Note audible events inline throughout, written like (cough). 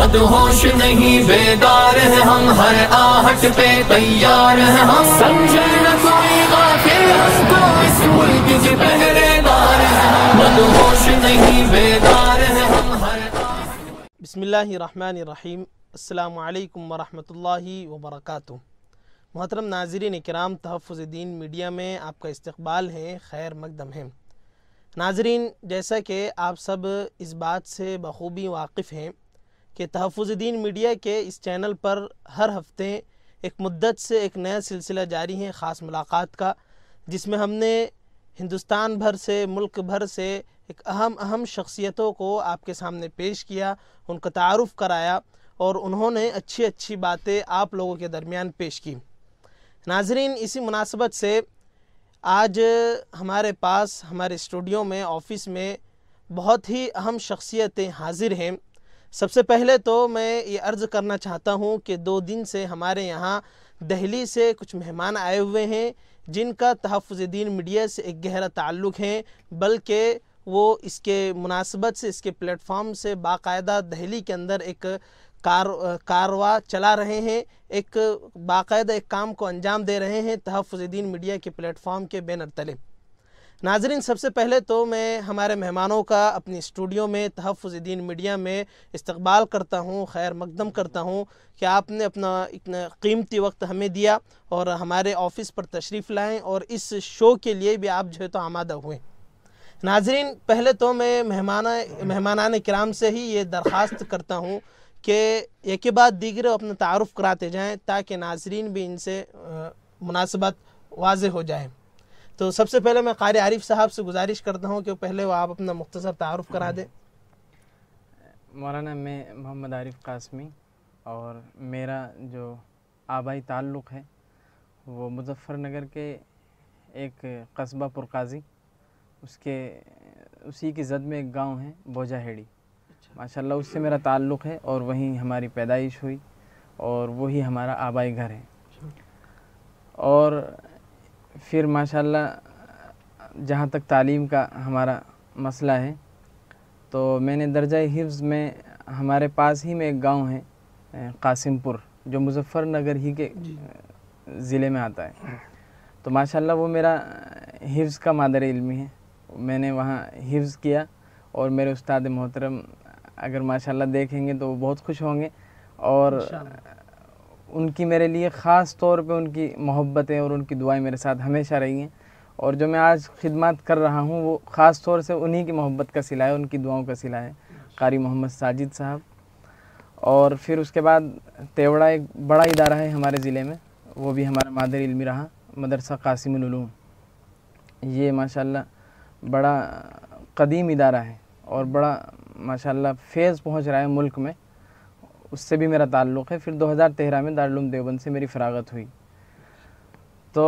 होश नहीं बेदार है हम हर आहट पे तैयार है हम समझे न कोई गाफिल हमको इस मुल्क के पहरेदार है होश नहीं बेदार है हम हर बिस्मिल्लाहिर्रहमानिर्रहीम अस्सलाम वालेकुम वरहमतुल्लाहि वबरकातुहू मोहतरम नाजरीन कराम तहफ़ दीन मीडिया में आपका इस्तकबाल है खैर मकदम है नाजरीन जैसा कि आप सब इस बात से बखूबी वाकिफ़ हैं कि तहफ़ दीन मीडिया के इस चैनल पर हर हफ्ते एक मुद्दत से एक नया सिलसिला जारी है ख़ास मुलाकात का जिसमें हमने हिंदुस्तान भर से मुल्क भर से एक अहम अहम शख्सियतों को आपके सामने पेश किया उनका तारफ़ कराया और उन्होंने अच्छी अच्छी बातें आप लोगों के दरमियान पेश की नाजरीन इसी मुनासबत से आज हमारे पास हमारे स्टूडियो में ऑफिस में बहुत ही अहम शख्सियतें हाजिर हैं सबसे पहले तो मैं ये अर्ज़ करना चाहता हूँ कि दो दिन से हमारे यहाँ दिल्ली से कुछ मेहमान आए हुए हैं जिनका तहफ़ दीन मीडिया से एक गहरा ताल्लुक़ है बल्कि वो इसके मुनासबत से इसके प्लेटफॉर्म से बाकायदा दहली के अंदर एक कार कारवा चला रहे हैं एक बाकायदा एक काम को अंजाम दे रहे हैं तहफ़ दीन मीडिया के प्लेटफॉर्म के बैनर तले नाजरीन सबसे पहले तो मैं हमारे मेहमानों का अपनी स्टूडियो में तहफ़ुद्दीन मीडिया में इस्तबाल करता हूँ खैर मकदम करता हूँ कि आपने अपना इतना कीमती वक्त हमें दिया और हमारे ऑफिस पर तशरीफ़ लाएँ और इस शो के लिए भी आप जो है तो आमादा हुए नाजरीन पहले तो मैं मेहमाना मेहमानान कराम से ही ये दरख्वास्त करता हूँ कि एक के बाद दीगर अपना तारफ़ कराते जाएँ ताकि नाजरीन भी इनसे मुनासबत वाज हो जाए तो सबसे पहले मैं कारी आरिफ साहब से गुजारिश करता हूँ कि पहले वो आप अपना मुख्तर तारफ़ करा दें मौलाना मैं मोहम्मद आरिफ कासमी और मेरा जो आबाई ताल्लुक़ है वो मुजफ्फ़रनगर के एक कस्बा पुरकाजी उसके उसी की जद में एक गांव है हेड़ी अच्छा। माशाल्लाह उससे मेरा ताल्लुक़ है और वहीं हमारी पैदाइश हुई और वही हमारा आबाई घर है अच्छा। और फिर माशाल्लाह जहाँ तक तालीम का हमारा मसला है तो मैंने दर्जा हिफ्ज़ में हमारे पास ही में एक गांव है कासिमपुर जो मुजफ्फ़रनगर ही के ज़िले में आता है तो माशाल्लाह वो मेरा हिफ्ज़ का मादर इल्मी है मैंने वहाँ हिफ्ज़ किया और मेरे उस्ताद मोहतरम अगर माशाल्लाह देखेंगे तो वो बहुत खुश होंगे और उनकी मेरे लिए ख़ास तौर पे उनकी मोहब्बतें और उनकी दुआएं मेरे साथ हमेशा रही हैं और जो मैं आज खिदमत कर रहा हूँ वो ख़ास तौर से उन्हीं की मोहब्बत का सिला है उनकी दुआओं का सिला है कारी मोहम्मद साजिद साहब और फिर उसके बाद तेवड़ा एक बड़ा इदारा है हमारे ज़िले में वो भी हमारा मादर इलमी रहा मदरसा कासिम ये माशाल्लाह बड़ा कदीम इदारा है और बड़ा माशाल्लाह फेज़ पहुंच रहा है मुल्क में उससे भी मेरा ताल्लुक़ है फिर 2013 में दारुल देवबंद से मेरी फ़रागत हुई तो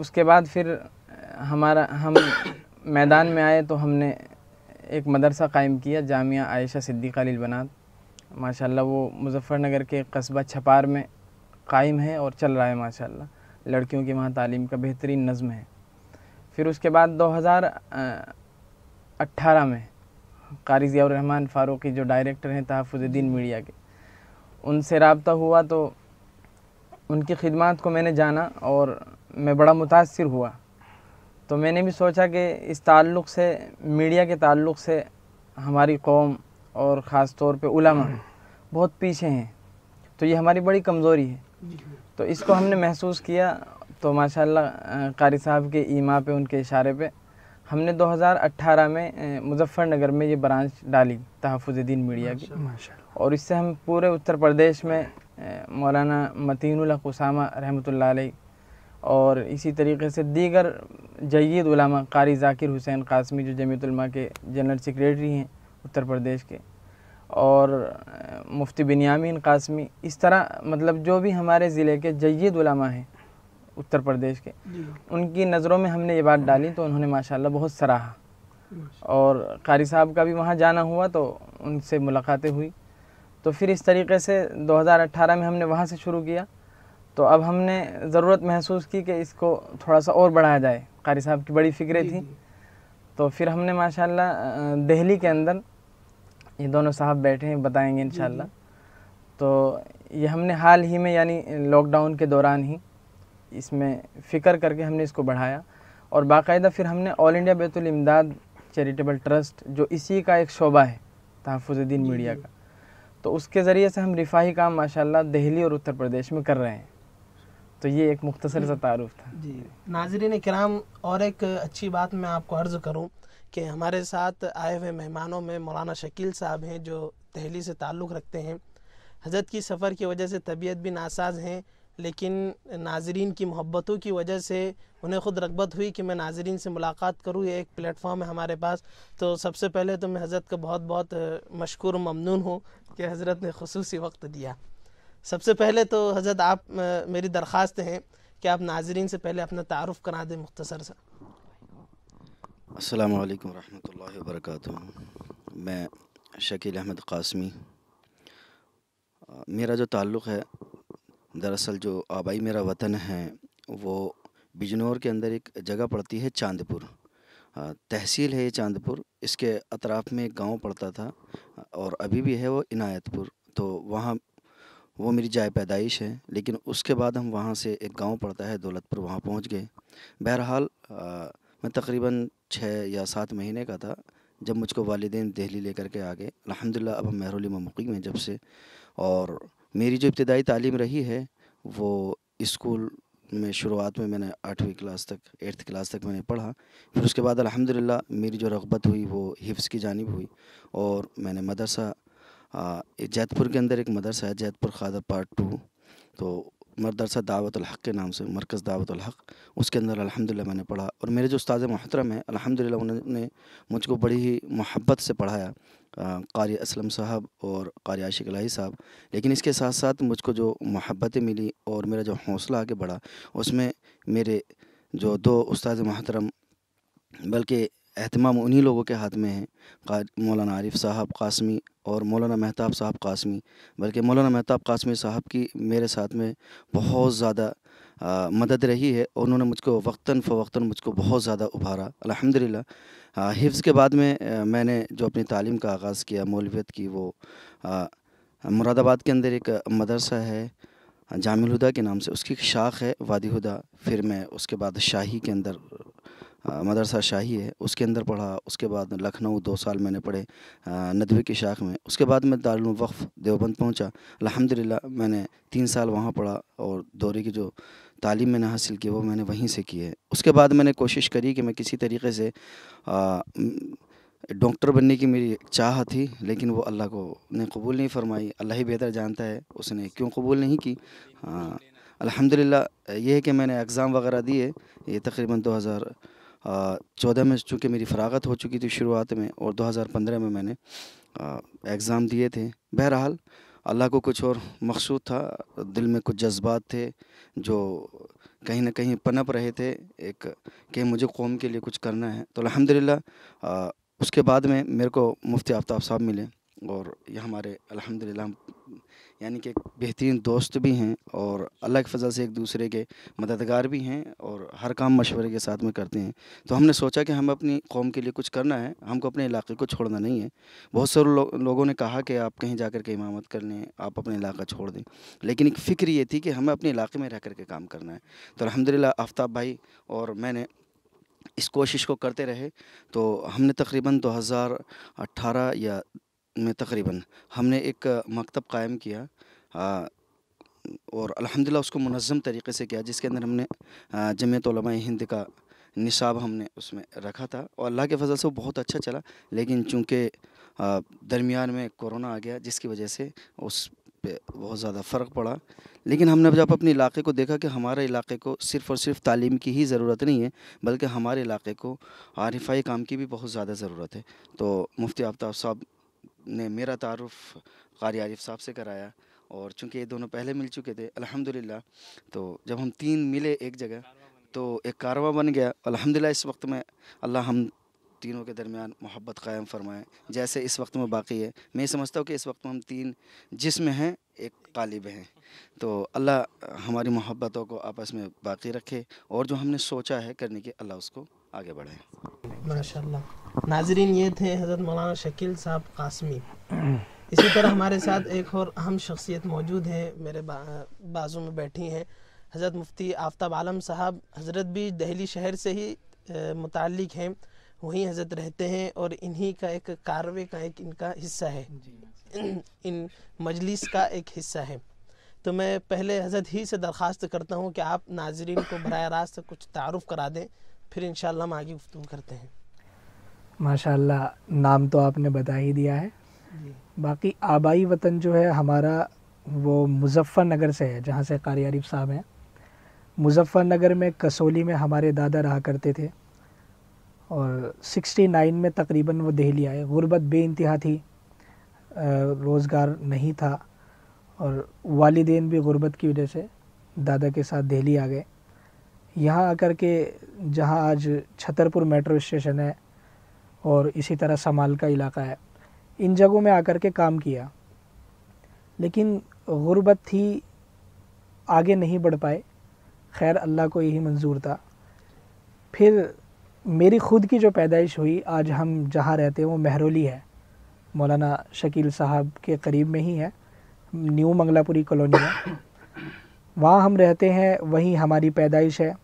उसके बाद फिर हमारा हम (coughs) मैदान में आए तो हमने एक मदरसा कायम किया जामिया आयशा सिद्दीक़ा लिलबनात माशाल्लाह वो मुजफ़्फ़रनगर के कस्बा छपार में कायम है और चल रहा है माशाल्लाह लड़कियों की वहाँ तालीम का बेहतरीन नज़म है फिर उसके बाद 2018 में कारी ज़ियाउरहमान फ़ारूकी जो डायरेक्टर हैं तहफ़ुद्दीन मीडिया के उनसे रबता हुआ तो उनकी खिदमत को मैंने जाना और मैं बड़ा मुतासर हुआ तो मैंने भी सोचा कि इस ताल्लुक़ से मीडिया के ताल्लुक़ से हमारी कौम और ख़ास तौर पर उलमा बहुत पीछे हैं तो ये हमारी बड़ी कमज़ोरी है तो इसको हमने महसूस किया तो माशाल्लाह कारी साहब के ईमा पे उनके इशारे पे हमने 2018 में मुजफ्फरनगर में ये ब्रांच डाली तहफ़ दीन मीडिया की और इससे हम पूरे उत्तर प्रदेश में मौलाना मतीन उसामा रहमत और इसी तरीके से दीगर जयद उलामा कारी जाकिर हुसैन कासमी जो जमीतलमा के जनरल सेक्रेटरी हैं उत्तर प्रदेश के और मुफ्ती बिनियामीन कासमी इस तरह मतलब जो भी हमारे ज़िले के जयद उलामा हैं उत्तर प्रदेश के उनकी नज़रों में हमने ये बात डाली तो उन्होंने माशाल्लाह बहुत सराहा और कारी साहब का भी वहाँ जाना हुआ तो उनसे मुलाकातें हुई तो फिर इस तरीके से 2018 में हमने वहाँ से शुरू किया तो अब हमने ज़रूरत महसूस की कि इसको थोड़ा सा और बढ़ाया जाए कारी साहब की बड़ी फिक्रें थी तो फिर हमने माशाला दिल्ली के अंदर ये दोनों साहब बैठे हैं बताएंगे इन तो ये हमने हाल ही में यानी लॉकडाउन के दौरान ही इसमें फ़िक्र करके हमने इसको बढ़ाया और बाकायदा फिर हमने ऑल इंडिया बैतुल इमदाद चैरिटेबल ट्रस्ट जो इसी का एक शोबा है तहफुजुद्दीन मीडिया का तो उसके ज़रिए से हम रिफाही काम माशाल्लाह दिल्ली और उत्तर प्रदेश में कर रहे हैं तो ये एक मुख्तर सा तारुफ था जी नाजरीन कराम और एक अच्छी बात मैं आपको अर्ज़ करूँ कि हमारे साथ आए हुए मेहमानों में मौलाना शकील साहब हैं जो दिल्ली से ताल्लुक़ रखते हैं हजरत की सफ़र की वजह से तबीयत भी नासाज हैं लेकिन नाजरीन की मोहब्बतों की वजह से उन्हें ख़ुद रगबत हुई कि मैं नाजरीन से मुलाकात करूँ ये एक प्लेटफॉर्म है हमारे पास तो सबसे पहले तो मैं हज़रत का बहुत बहुत मशहूर ममनून हूँ कि हज़रत ने खसूस वक्त दिया सबसे पहले तो हज़रत आप मेरी दरख्वास्त हैं कि आप नाजरीन से पहले अपना तारफ़ करा दें मुख्तसर सा अल्लाम वरहमल वर्क मैं शकील अहमद कासमी मेरा जो ताल्लुक़ है दरअसल जो आबाई मेरा वतन है वो बिजनौर के अंदर एक जगह पड़ती है चांदपुर तहसील है ये चांदपुर इसके अतराफ़ में एक गाँव पड़ता था और अभी भी है वो इनायतपुर तो वहाँ वो मेरी जाय पैदाइश है लेकिन उसके बाद हम वहाँ से एक गांव पड़ता है दौलतपुर वहाँ पहुँच गए बहरहाल मैं तकरीबन छः या सात महीने का था जब मुझको वालदे दिल्ली लेकर के आ गए अलहमदिल्ला अब हम महरोली में मुकीम हैं जब से और मेरी जो इब्तदाई तालीम रही है वो इस्कूल में शुरुआत में मैंने आठवीं क्लास तक एट्थ क्लास तक मैंने पढ़ा फिर उसके बाद अल्हम्दुलिल्लाह मेरी जो रगबत हुई वो हिफ्स की जानब हुई और मैंने मदरसा जैतपुर के अंदर एक मदरसा है जैतपुर खादर पार्ट टू तो मदरसा दावत हक़ के नाम से मरकज़ दावत हक़ उसके अंदर अल्हम्दुलिल्लाह मैंने पढ़ा और मेरे जो उस्ताद मोहतरम हैं अलहमदिल्ला उन्होंने मुझको बड़ी ही मोहब्बत से पढ़ाया कारी असलम साहब और कारी आशिक लाही साहब लेकिन इसके साथ साथ मुझको जो मोहब्बतें मिली और मेरा जो हौसला आगे बढ़ा उसमें मेरे जो दो उस्ताद महतरम बल्कि अहतमाम उन्हीं लोगों के हाथ में हैं मौलाना आरिफ साहब कासमी और मौलाना महताब साहब कासमी बल्कि मौलाना महताब कासमी साहब की मेरे साथ में बहुत ज़्यादा मदद रही है और उन्होंने मुझको वक्ता फ़वक्ता मुझको बहुत ज़्यादा उभारा अलहमदिल्ला हिफ्ज़ के बाद में मैंने जो अपनी तालीम का आगाज़ किया मौलवियत की वो मुरादाबाद के अंदर एक मदरसा है जामिल हुदा के नाम से उसकी एक शाख है वादी हुदा फिर मैं उसके बाद शाही के अंदर मदरसा शाही है उसके अंदर पढ़ा उसके बाद लखनऊ दो साल मैंने पढ़े नदवी की शाख में उसके बाद मैं दारुल वक्फ़ देवबंद पहुंचा अलहमदिल्ला मैंने तीन साल वहाँ पढ़ा और दौरे की जो तालीम मैंने हासिल की वो मैंने वहीं से की है उसके बाद मैंने कोशिश करी कि मैं किसी तरीके से डॉक्टर बनने की मेरी चाह थी लेकिन वो अल्लाह को ने कबूल नहीं फरमाई अल्लाह ही बेहतर जानता है उसने क्यों कबूल नहीं की अल्हम्दुलिल्लाह ये है कि मैंने एग्ज़ाम वगैरह दिए ये तकरीबन 2014 में चूँकि मेरी फरागत हो चुकी थी शुरुआत में और 2015 में मैंने एग्ज़ाम दिए थे बहरहाल अल्लाह को कुछ और मकसूद था दिल में कुछ जज्बात थे जो कहीं ना कहीं पनप रहे थे एक कि मुझे कौम के लिए कुछ करना है तो अलहमदिल्ला उसके बाद में मेरे को मुफ्ती आफ्ताब साहब मिले और ये हमारे अलहमदिल्ला यानी कि बेहतरीन दोस्त भी हैं और अलग फजल से एक दूसरे के मददगार भी हैं और हर काम मशवरे के साथ में करते हैं तो हमने सोचा कि हम अपनी कौम के लिए कुछ करना है हमको अपने इलाके को छोड़ना नहीं है बहुत सारे लो, लोगों ने कहा कि आप कहीं जा कर के इमामत कर लें आप अपने इलाका छोड़ दें लेकिन एक फ़िक्र ये थी कि हमें अपने इलाके में रह कर के काम करना है तो अलहमदिल्ला आफ्ताब भाई और मैंने इस कोशिश को करते रहे तो हमने तकरीबन 2018 या में तकरीबन हमने एक मकतब कायम किया आ, और अल्हम्दुलिल्लाह उसको मुनज़म तरीके से किया जिसके अंदर हमने जमीयत हिंद का निसाब हमने उसमें रखा था और अल्लाह के फजल से वो बहुत अच्छा चला लेकिन चूँकि दरमियान में कोरोना आ गया जिसकी वजह से उस पे बहुत ज़्यादा फ़र्क पड़ा लेकिन हमने जब अपने इलाके को देखा कि हमारे इलाके को सिर्फ़ और सिर्फ तालीम की ही ज़रूरत नहीं है बल्कि हमारे इलाके को आरिफाई काम की भी बहुत ज़्यादा ज़रूरत है तो मुफ्ती आफ्ताब साहब ने मेरा तारफ़ कारी आरिफ साहब से कराया और चूंकि ये दोनों पहले मिल चुके थे अल्हम्दुलिल्लाह तो जब हम तीन मिले एक जगह तो एक कारवा बन गया अल्हम्दुलिल्लाह इस वक्त में अल्लाह हम तीनों के दरमियान मोहब्बत कायम फरमाएँ जैसे इस वक्त में बाकी है मैं समझता हूँ कि इस वक्त में हम तीन जिसम हैं एक कालिब हैं तो अल्लाह हमारी मोहब्बतों को आपस में बाकी रखे और जो हमने सोचा है करने की अल्लाह उसको आगे बढ़ें माशाल्लाह नाजरीन ये थे हज़रत मौलाना शकील साहब कासमी इसी तरह हमारे साथ एक और अहम शख्सियत मौजूद है मेरे बा, बाजू में बैठी हैं हज़रत मुफ्ती आफ्ताब आलम साहब हज़रत भी दहली शहर से ही मुतल हैं वहीं हजरत रहते हैं और इन्हीं का एक कारवे का एक इनका हिस्सा है इन, इन मजलिस का एक हिस्सा है तो मैं पहले हजरत ही से दरख्वास्त करता हूँ कि आप नाजरीन को बर रास्त कुछ तारफ़ करा दें फिर इन हम आगे गुफ्तु करते हैं माशाल्लाह नाम तो आपने बता ही दिया है बाकी आबाई वतन जो है हमारा वो मुजफ्फ़रनगर से है जहाँ से कारी आरिफ साहब हैं मुजफ्फ़रनगर में कसोली में हमारे दादा रहा करते थे और 69 में तकरीबन वो दिल्ली आए गुरबत बे इंतहा थी रोज़गार नहीं था और वालदेन भी गुरबत की वजह से दादा के साथ दिल्ली आ गए यहाँ आकर के जहाँ आज छतरपुर मेट्रो स्टेशन है और इसी तरह समाल का इलाका है इन जगहों में आकर के काम किया लेकिन गुर्बत थी आगे नहीं बढ़ पाए खैर अल्लाह को यही मंजूर था फिर मेरी ख़ुद की जो पैदाइश हुई आज हम जहाँ रहते हैं वो महरोली है मौलाना शकील साहब के करीब में ही है न्यू मंगलापुरी कॉलोनी में वहाँ हम रहते हैं वहीं हमारी पैदाइश है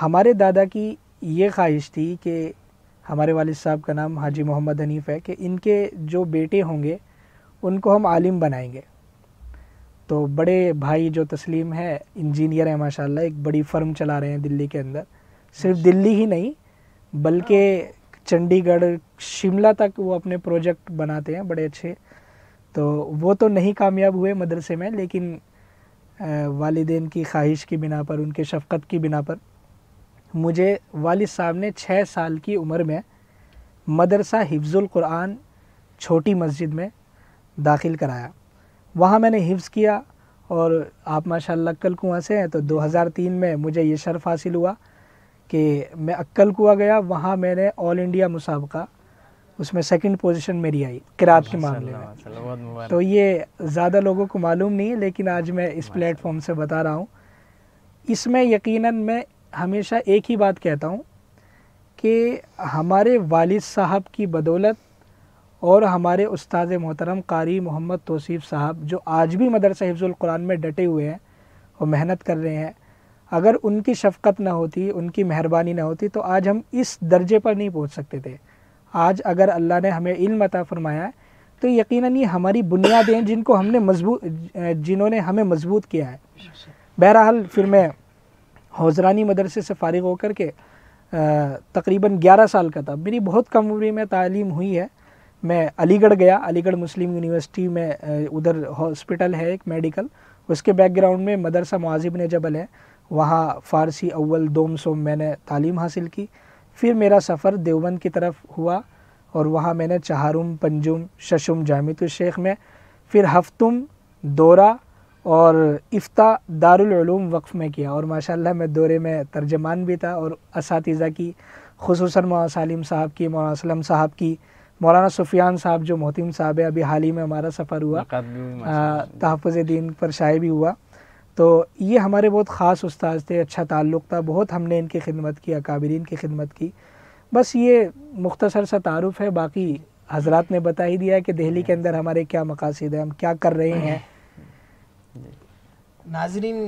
हमारे दादा की ये ख्वाहिश थी कि हमारे वालिद साहब का नाम हाजी मोहम्मद हनीफ है कि इनके जो बेटे होंगे उनको हम आलिम बनाएंगे तो बड़े भाई जो तस्लीम है इंजीनियर है माशाल्लाह एक बड़ी फर्म चला रहे हैं दिल्ली के अंदर सिर्फ दिल्ली ही नहीं बल्कि चंडीगढ़ शिमला तक वो अपने प्रोजेक्ट बनाते हैं बड़े अच्छे तो वो तो नहीं कामयाब हुए मदरसे में लेकिन वालदेन की ख्वाहिश की बिना पर उनके शफकत की बिना पर मुझे वालिद साहब ने छः साल की उम्र में मदरसा हिफ्ज़ुल कुरान छोटी मस्जिद में दाखिल कराया वहाँ मैंने हिफ्ज़ किया और आप माशा अक्ल कुआँ से हैं तो 2003 में मुझे ये शर्फ हासिल हुआ कि मैं अक्ल कुआ गया वहाँ मैंने ऑल इंडिया मुसाबका उसमें सेकंड पोजीशन मेरी आई किरात के मामले में तो ये ज़्यादा लोगों को मालूम नहीं है लेकिन आज मैं इस प्लेटफॉर्म से बता रहा हूँ इसमें यकीनन मैं हमेशा एक ही बात कहता हूँ कि हमारे वालिद साहब की बदौलत और हमारे उस्ताद मोहतरम कारी मोहम्मद तोसीफ़ साहब जो आज भी मदरसा कुरान में डटे हुए हैं और मेहनत कर रहे हैं अगर उनकी शफकत ना होती उनकी मेहरबानी ना होती तो आज हम इस दर्जे पर नहीं पहुँच सकते थे आज अगर अल्लाह ने हमें इल्म अता फरमाया तो यकीनन ये हमारी बुनियादें जिनको हमने मजबूत जिन्होंने हमें मजबूत किया है बहरहाल फिर मैं हौजरानी मदरसे से फ़ारिग होकर के तकरीबन 11 साल का था मेरी बहुत कम उम्र में तालीम हुई है मैं अलीगढ़ गया अलीगढ़ मुस्लिम यूनिवर्सिटी में उधर हॉस्पिटल है एक मेडिकल उसके बैकग्राउंड में मदरसा मुआजिब ने जबल है वहाँ फ़ारसी अव्वल दोम सोम मैंने तालीम हासिल की फिर मेरा सफ़र देवबंद की तरफ हुआ और वहाँ मैंने चहारुम पंजुम शशुम जामित शेख में फिर हफ्तुम दौरा और इफ्ता दारुलूम वक्फ़ में किया और माशाल्लाह मैं दौरे में तर्जमान भी था और इस की खसूस मौलाना सालिम साहब की मौलाना सलम साहब की मौलाना सुफियान साहब जो मोहतिम साहब है अभी हाल ही में हमारा सफ़र हुआ तहफ़ दीन पर शाये भी हुआ तो ये हमारे बहुत ख़ास उस्ताद थे अच्छा ताल्लुक़ था बहुत हमने इनकी खिदमत की अकाबरीन की खिदमत की बस ये मुख्तसर सा तारफ़ है बाकी हजरत ने बता ही दिया है कि दिल्ली के अंदर हमारे क्या मकासद हैं हम क्या कर रहे हैं नाजरीन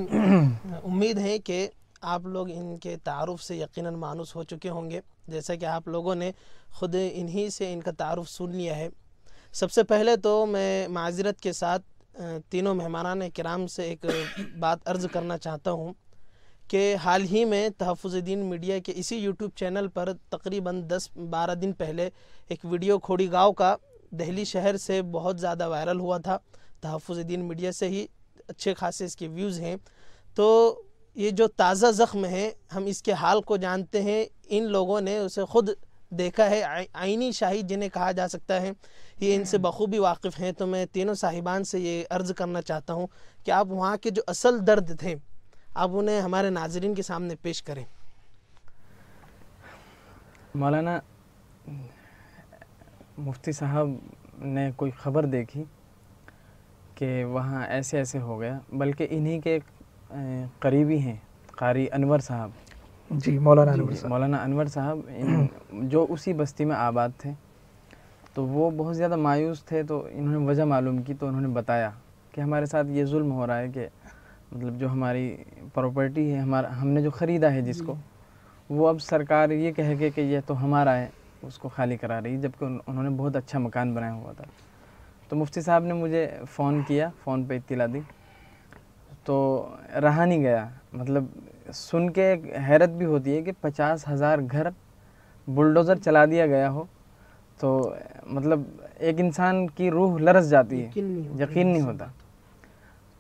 उम्मीद है कि आप लोग इनके तारफ़ से यकीनन मानूस हो चुके होंगे जैसा कि आप लोगों ने ख़ुद इन्हीं से इनका तारफ़ सुन लिया है सबसे पहले तो मैं माजरत के साथ तीनों मेहमान कराम से एक बात अर्ज़ करना चाहता हूँ कि हाल ही में तहफ़ दिन मीडिया के इसी यूट्यूब चैनल पर तकरीबन दस बारह दिन पहले एक वीडियो खोड़ी गाँव का दहली शहर से बहुत ज़्यादा वायरल हुआ था तहफ़ दिन मीडिया से ही अच्छे खासे इसके व्यूज़ हैं तो ये जो ताज़ा ज़ख्म है हम इसके हाल को जानते हैं इन लोगों ने उसे ख़ुद देखा है आइनी शाही जिन्हें कहा जा सकता है ये इनसे हम्म। बखूबी वाकिफ़ हैं तो मैं तीनों साहिबान से ये अर्ज़ करना चाहता हूँ कि आप वहाँ के जो असल दर्द थे आप उन्हें हमारे नाजरन के सामने पेश करें मौलाना मुफ्ती साहब ने कोई ख़बर देखी कि वहाँ ऐसे ऐसे हो गया बल्कि इन्हीं के करीबी हैं कारी अनवर साहब जी मौलाना अनवर साहब मौलाना अनवर साहब (clears throat) जो उसी बस्ती में आबाद थे तो वो बहुत ज़्यादा मायूस थे तो इन्होंने वजह मालूम की तो उन्होंने बताया कि हमारे साथ ये जुल्म हो रहा है कि मतलब जो हमारी प्रॉपर्टी है हमारा हमने जो ख़रीदा है जिसको वो अब सरकार ये कह के कि ये तो हमारा है उसको खाली करा रही जबकि उन्होंने बहुत अच्छा मकान बनाया हुआ था तो मुफ्ती साहब ने मुझे फ़ोन किया फ़ोन पे इतला दी तो रहा नहीं गया मतलब सुन के हैरत भी होती है कि पचास हज़ार घर बुलडोज़र चला दिया गया हो तो मतलब एक इंसान की रूह लरस जाती है यकीन नहीं होता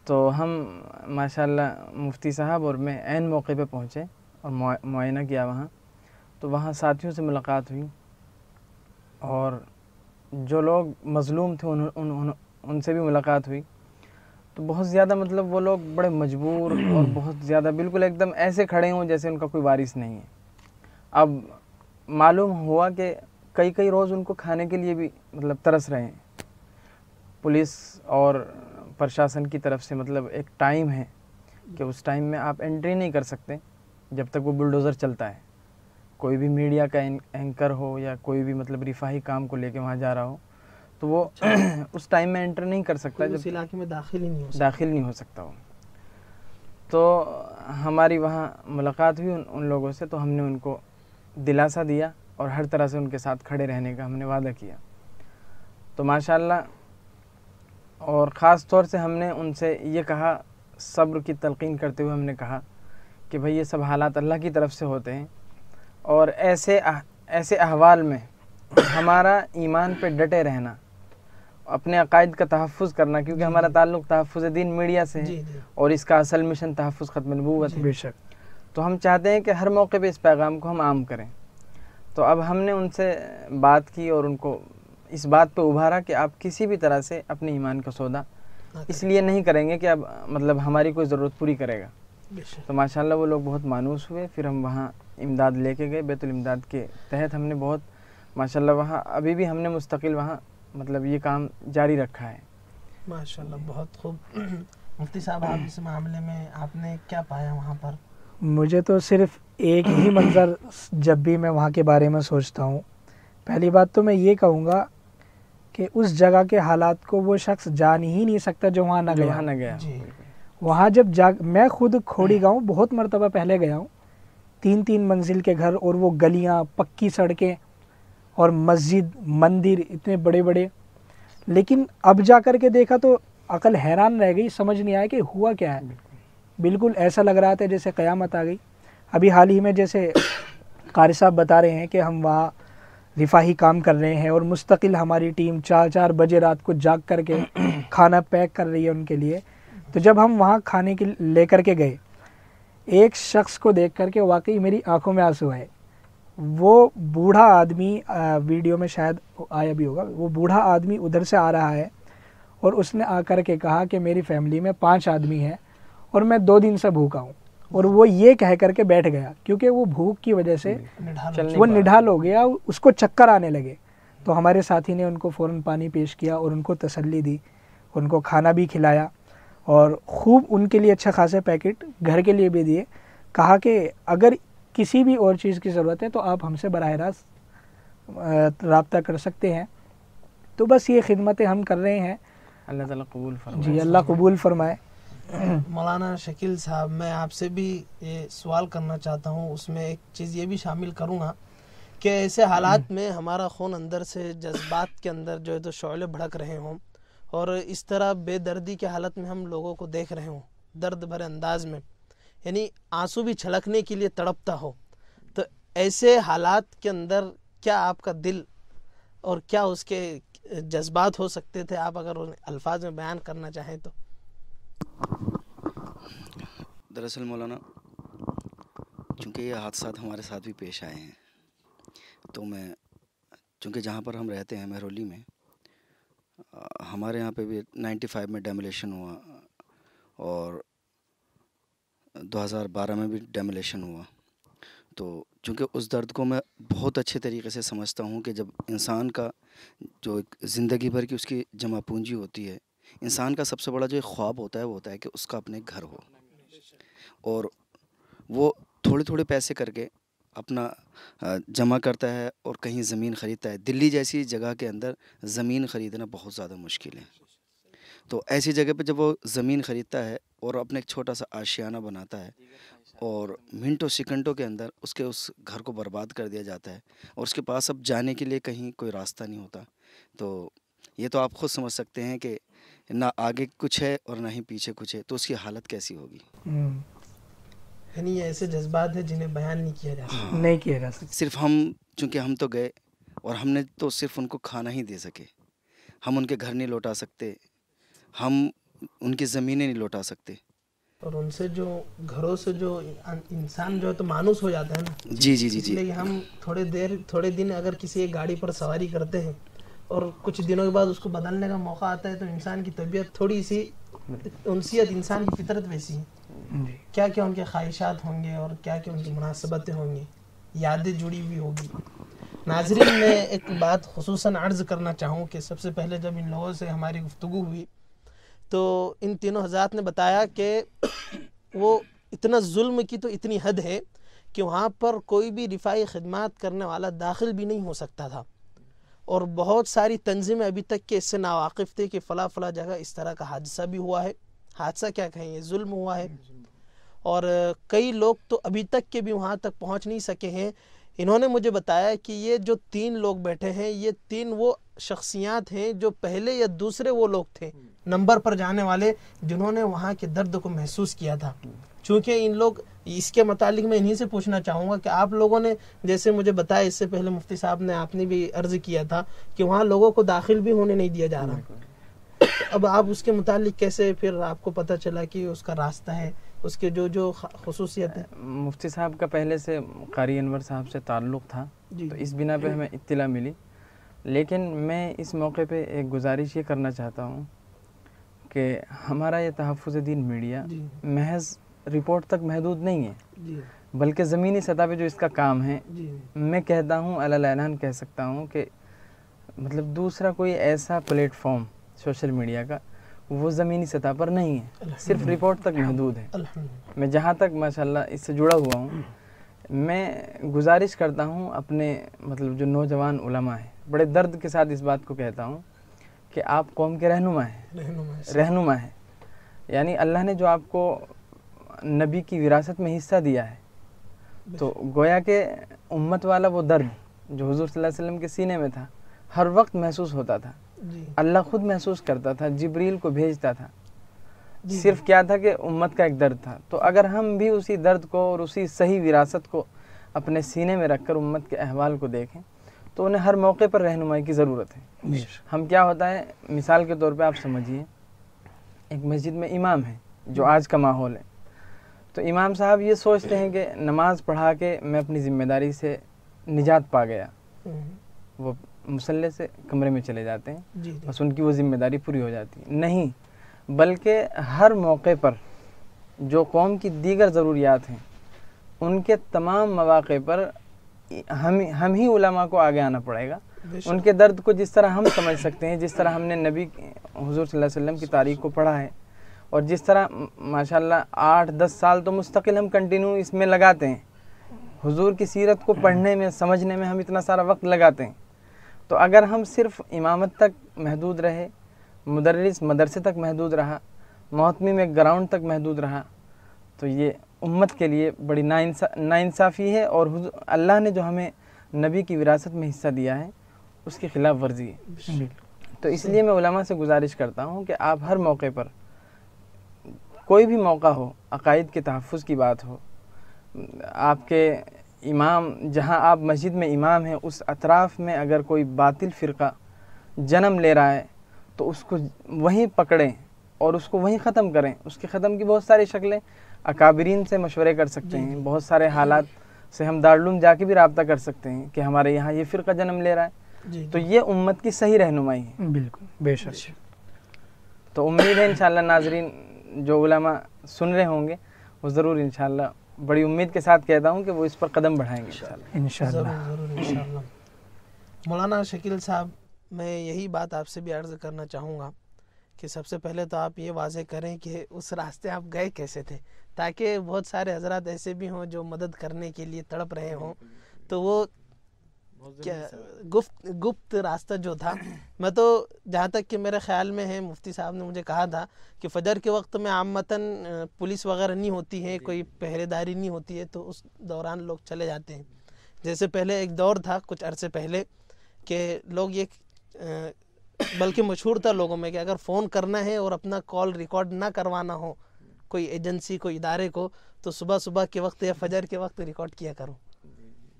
तो हम माशाल्लाह मुफ्ती साहब और मैं एन मौके पे पहुँचे और मुआयना किया वहाँ तो वहाँ साथियों से मुलाकात हुई और जो लोग मज़लूम थे उन, उन, उन, उनसे भी मुलाकात हुई तो बहुत ज़्यादा मतलब वो लोग बड़े मजबूर और बहुत ज़्यादा बिल्कुल एकदम ऐसे खड़े हों जैसे उनका कोई वारिस नहीं है अब मालूम हुआ कि कई कई रोज़ उनको खाने के लिए भी मतलब तरस रहे हैं पुलिस और प्रशासन की तरफ से मतलब एक टाइम है कि उस टाइम में आप एंट्री नहीं कर सकते जब तक वो बुलडोज़र चलता है कोई भी मीडिया का एंकर हो या कोई भी मतलब रिफाही काम को लेके वहाँ जा रहा हो तो वो अच्छा। (clears throat) उस टाइम में एंटर नहीं कर सकता जब इलाके में दाखिल ही नहीं हो दाखिल नहीं हो सकता वो तो हमारी वहाँ मुलाकात हुई उन, उन लोगों से तो हमने उनको दिलासा दिया और हर तरह से उनके साथ खड़े रहने का हमने वादा किया तो माशाल्लाह और ख़ास तौर से हमने उनसे ये कहा सब्र की तलकिन करते हुए हमने कहा कि भाई ये सब हालात अल्लाह की तरफ से होते हैं और ऐसे ऐसे अहवाल में हमारा ईमान पे डटे रहना अपने अकायद का तहफ़ करना क्योंकि हमारा ताल्लुक तहफ़ दीन मीडिया से है और इसका असल मिशन तहफ़ ख़त्म नबूत बेशक तो हम चाहते हैं कि हर मौके पे इस पैगाम को हम आम करें तो अब हमने उनसे बात की और उनको इस बात पे उभारा कि आप किसी भी तरह से अपने ईमान का सौदा हाँ, इसलिए नहीं करेंगे कि अब मतलब हमारी कोई ज़रूरत पूरी करेगा तो माशाल्लाह वो लोग बहुत मानूस हुए फिर हम वहाँ इमदाद लेके गए बैतुल इमदाद के तहत हमने बहुत माशाल्लाह वहाँ अभी भी हमने मुस्तकिल वहाँ मतलब ये काम जारी रखा है माशाल्लाह बहुत खूब (clears throat) मुफ्ती साहब आप इस मामले में आपने क्या पाया वहाँ पर मुझे तो सिर्फ एक ही मंज़र जब भी मैं वहाँ के बारे में सोचता हूँ पहली बात तो मैं ये कहूँगा कि उस जगह के हालात को वो शख्स जान ही नहीं सकता जो वहाँ न गया न गया वहाँ जब जा मैं खुद खोड़ी हम्म। गाँव बहुत मरतबा पहले गया हूँ तीन तीन मंजिल के घर और वो गलियाँ पक्की सड़कें और मस्जिद मंदिर इतने बड़े बड़े लेकिन अब जा कर के देखा तो अकल हैरान रह गई समझ नहीं आया कि हुआ क्या है बिल्कुल ऐसा लग रहा था जैसे क़यामत आ गई अभी हाल ही में जैसे कारी साहब बता रहे हैं कि हम वहाँ रिफाही काम कर रहे हैं और मुस्तकिल हमारी टीम चार चार बजे रात को जाग करके खाना पैक कर रही है उनके लिए तो जब हम वहाँ खाने के ले कर के गए एक शख्स को देख करके वाकई मेरी आंखों में आंसू आए वो बूढ़ा आदमी वीडियो में शायद आया भी होगा वो बूढ़ा आदमी उधर से आ रहा है और उसने आकर के कहा कि मेरी फैमिली में पांच आदमी हैं और मैं दो दिन से भूखा हूँ और वो ये कह करके बैठ गया क्योंकि वो भूख की वजह से निधाल वो निढाल हो गया उसको चक्कर आने लगे तो हमारे साथी ने उनको फ़ौरन पानी पेश किया और उनको तसल्ली दी उनको खाना भी खिलाया और खूब उनके लिए अच्छा खासा पैकेट घर के लिए भी दिए कहा कि अगर किसी भी और चीज़ की ज़रूरत है तो आप हमसे बरह रास्त रबता कर सकते हैं तो बस ये खिदमतें हम कर रहे हैं अल्लाह ताला कबूल फरमाए जी अल्लाह कबूल फरमाए मौलाना शकील साहब मैं आपसे भी ये सवाल करना चाहता हूँ उसमें एक चीज़ ये भी शामिल करूँगा कि ऐसे हालात हम्म। में हमारा खून अंदर से जज्बात के अंदर जो है तो शोले भड़क रहे हों और इस तरह बेदर्दी के हालत में हम लोगों को देख रहे हों दर्द भरे अंदाज में यानी आंसू भी छलकने के लिए तड़पता हो तो ऐसे हालात के अंदर क्या आपका दिल और क्या उसके जज्बात हो सकते थे आप अगर उन अल्फाज में बयान करना चाहें तो दरअसल मौलाना चूँकि ये हादसा हमारे साथ भी पेश आए हैं तो मैं चूँकि जहाँ पर हम रहते हैं मेहरोली में हमारे यहाँ पे भी 95 में डेमोलेशन हुआ और 2012 में भी डेमोलेशन हुआ तो चूँकि उस दर्द को मैं बहुत अच्छे तरीके से समझता हूँ कि जब इंसान का जो एक ज़िंदगी भर की उसकी जमा पूंजी होती है इंसान का सबसे बड़ा जो एक ख्वाब होता है वो होता है कि उसका अपने घर हो और वो थोड़े थोड़े पैसे करके अपना जमा करता है और कहीं ज़मीन ख़रीदता है दिल्ली जैसी जगह के अंदर ज़मीन ख़रीदना बहुत ज़्यादा मुश्किल है तो ऐसी जगह पर जब वो ज़मीन ख़रीदता है और अपने एक छोटा सा आशियाना बनाता है और मिनटों सेकंडों के अंदर उसके उस घर को बर्बाद कर दिया जाता है और उसके पास अब जाने के लिए कहीं कोई रास्ता नहीं होता तो ये तो आप खुद समझ सकते हैं कि ना आगे कुछ है और ना ही पीछे कुछ है तो उसकी हालत कैसी होगी हम्म। यानी ये ऐसे जज्बात हैं जिन्हें बयान नहीं किया जा सकता नहीं किया जा सकता सिर्फ हम चूँकि हम तो गए और हमने तो सिर्फ उनको खाना ही दे सके हम उनके घर नहीं लौटा सकते हम उनकी ज़मीनें नहीं लौटा सकते और उनसे जो घरों से जो इंसान जो है तो मानूस हो जाता है ना जी जी जी जी हम थोड़े देर थोड़े दिन अगर किसी एक गाड़ी पर सवारी करते हैं और कुछ दिनों के बाद उसको बदलने का मौका आता है तो इंसान की तबीयत थोड़ी सी हम्म। उनसीयत इंसान की फितरत वैसी है क्या क्या उनके ख्वाहिशात होंगे और क्या क्या उनकी मुनासिबतें होंगी यादें जुड़ी हुई होगी नाजरीन में एक बात खसूस अर्ज़ करना चाहूँ कि सबसे पहले जब इन लोगों से हमारी गुफ्तु हुई तो इन तीनों हजरात ने बताया कि वो इतना जुल्म की तो इतनी हद है कि वहाँ पर कोई भी रिफाई खदमात करने वाला दाखिल भी नहीं हो सकता था और बहुत सारी तंजीमें अभी तक के इससे नावाकिफ़ थे कि फ़ला फ़ला जगह इस तरह का हादसा भी हुआ है हादसा क्या कहेंगे जुल्म हुआ है हम्म, और कई लोग तो अभी तक के भी वहाँ तक पहुँच नहीं सके हैं इन्होंने मुझे बताया कि ये जो तीन लोग बैठे हैं ये तीन वो शख्सियात हैं जो पहले या दूसरे वो लोग थे हम्म। नंबर पर जाने वाले जिन्होंने वहाँ के दर्द को महसूस किया था हम्म। चूँकि इन लोग इसके मतलब मैं इन्हीं से पूछना चाहूँगा कि आप लोगों ने जैसे मुझे बताया इससे पहले मुफ्ती साहब ने आपने भी अर्ज़ किया था कि वहाँ लोगों को दाखिल भी होने नहीं दिया जा रहा अब आप उसके मुतालिक कैसे फिर आपको पता चला कि उसका रास्ता है उसके जो जो खसूसियत है मुफ्ती साहब का पहले से कारी अनवर साहब से ताल्लुक़ था तो इस बिना पे हमें इत्तला मिली लेकिन मैं इस मौके पे एक गुजारिश ये करना चाहता हूँ कि हमारा ये तहफ़ दिन मीडिया महज रिपोर्ट तक महदूद नहीं है बल्कि ज़मीनी सतह पे जो इसका काम है मैं कहता हूँ अलान कह सकता हूँ कि मतलब दूसरा कोई ऐसा प्लेटफॉर्म सोशल मीडिया का वो ज़मीनी सतह पर नहीं है सिर्फ रिपोर्ट तक महदूद है मैं जहाँ तक माशाल्लाह इससे जुड़ा हुआ हूँ मैं गुजारिश करता हूँ अपने मतलब जो नौजवान उलमा है बड़े दर्द के साथ इस बात को कहता हूँ कि आप कौम के रहनुमा हैं रहनुमा हैं यानी अल्लाह ने जो आपको नबी की विरासत में हिस्सा दिया है तो गोया के उम्मत वाला वो दर्द जो हजूर वसल्लम के सीने में था हर वक्त महसूस होता था अल्लाह खुद महसूस करता था जबरील को भेजता था सिर्फ क्या था कि उम्मत का एक दर्द था तो अगर हम भी उसी दर्द को और उसी सही विरासत को अपने सीने में रखकर उम्मत के अहवाल को देखें तो उन्हें हर मौके पर रहनुमाई की ज़रूरत है हम क्या होता है मिसाल के तौर पर आप समझिए एक मस्जिद में इमाम है जो आज का माहौल है तो इमाम साहब ये सोचते हैं कि नमाज़ पढ़ा के मैं अपनी ज़िम्मेदारी से निजात पा गया हम्म। वो मसल से कमरे में चले जाते हैं बस उनकी वो ज़िम्मेदारी पूरी हो जाती है नहीं बल्कि हर मौके पर जो कौम की दीगर ज़रूरियात हैं उनके तमाम मौाक़े पर हम हम ही उलमा को आगे आना पड़ेगा उनके दर्द को जिस तरह हम समझ सकते हैं जिस तरह हमने नबी हजूर वसल्लम की तारीख को पढ़ा है और जिस तरह माशाल्लाह आठ दस साल तो मुस्तकिल हम कंटिन्यू इसमें लगाते हैं हुजूर की सीरत को पढ़ने में समझने में हम इतना सारा वक्त लगाते हैं तो अगर हम सिर्फ इमामत तक महदूद रहे मदरस मदरसे तक महदूद रहा महात्मी में ग्राउंड तक महदूद रहा तो ये उम्मत के लिए बड़ी नाइंसा नाइंसाफ़ी है और अल्लाह ने जो हमें नबी की विरासत में हिस्सा दिया है उसके खिलाफ वर्जी है तो इसलिए मैं उलमा से गुजारिश करता हूँ कि आप हर मौके पर कोई भी मौका हो अकायद के तहफ़ की बात हो आपके इमाम जहां आप मस्जिद में इमाम हैं उस अतराफ़ में अगर कोई बातिल फ़िरका जन्म ले रहा है तो उसको वहीं पकड़ें और उसको वहीं ख़त्म करें उसके ख़त्म की बहुत सारी शक्लें अकाबरीन से मशवरे कर सकते हैं बहुत सारे हालात से हम दारुलूम जाके भी रबता कर सकते हैं कि हमारे यहाँ ये फ़िरका जन्म ले रहा है तो ये उम्मत की सही रहनुमाई है बिल्कुल बेशक तो उम्मीद है इन नाजरीन जो उलमा सुन रहे होंगे वो ज़रूर इन बड़ी उम्मीद के साथ कहता हूँ कि वो इस पर कदम बढ़ाएंगे इन मौलाना शकील साहब मैं यही बात आपसे भी अर्ज़ करना चाहूँगा कि सबसे पहले तो आप ये वाजे करें कि उस रास्ते आप गए कैसे थे ताकि बहुत सारे हजरात ऐसे भी हों जो मदद करने के लिए तड़प रहे हों तो वो क्या गुप्त गुप्त रास्ता जो था (clears throat) मैं तो जहाँ तक कि मेरे ख्याल में है मुफ्ती साहब ने मुझे कहा था कि फजर के वक्त में आमतन पुलिस वगैरह नहीं होती है कोई पहरेदारी नहीं होती है तो उस दौरान लोग चले जाते हैं जैसे पहले एक दौर था कुछ अरसे पहले कि लोग ये बल्कि मशहूर था लोगों में कि अगर फ़ोन करना है और अपना कॉल रिकॉर्ड ना करवाना हो कोई एजेंसी कोई इदारे को तो सुबह सुबह के वक्त या फजर के वक्त रिकॉर्ड किया करो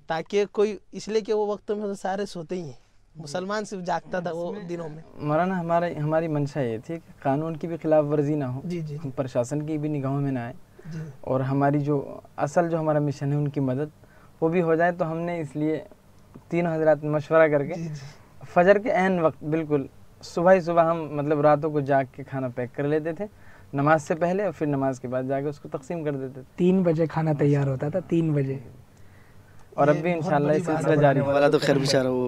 ताकि कोई इसलिए कि वो वक्त में तो सारे सोते ही हैं मुसलमान सिर्फ जागता था वो दिनों में मौलाना हमारे हमारी मंशा ये थी कि कानून की भी खिलाफ वर्जी ना हो जी जी प्रशासन की भी निगाहों में ना आए और हमारी जो असल जो हमारा मिशन है उनकी मदद वो भी हो जाए तो हमने इसलिए तीन हजरात मशवरा करके फजर के अहन वक्त बिल्कुल सुबह ही सुबह हम मतलब रातों को जाग के खाना पैक कर लेते थे नमाज से पहले और फिर नमाज के बाद जाके उसको तकसीम कर देते थे तीन बजे खाना तैयार होता था तीन बजे और अब भी इंशाल्लाह इस सिलसिला जारी वाला तो खैर बेचारा वो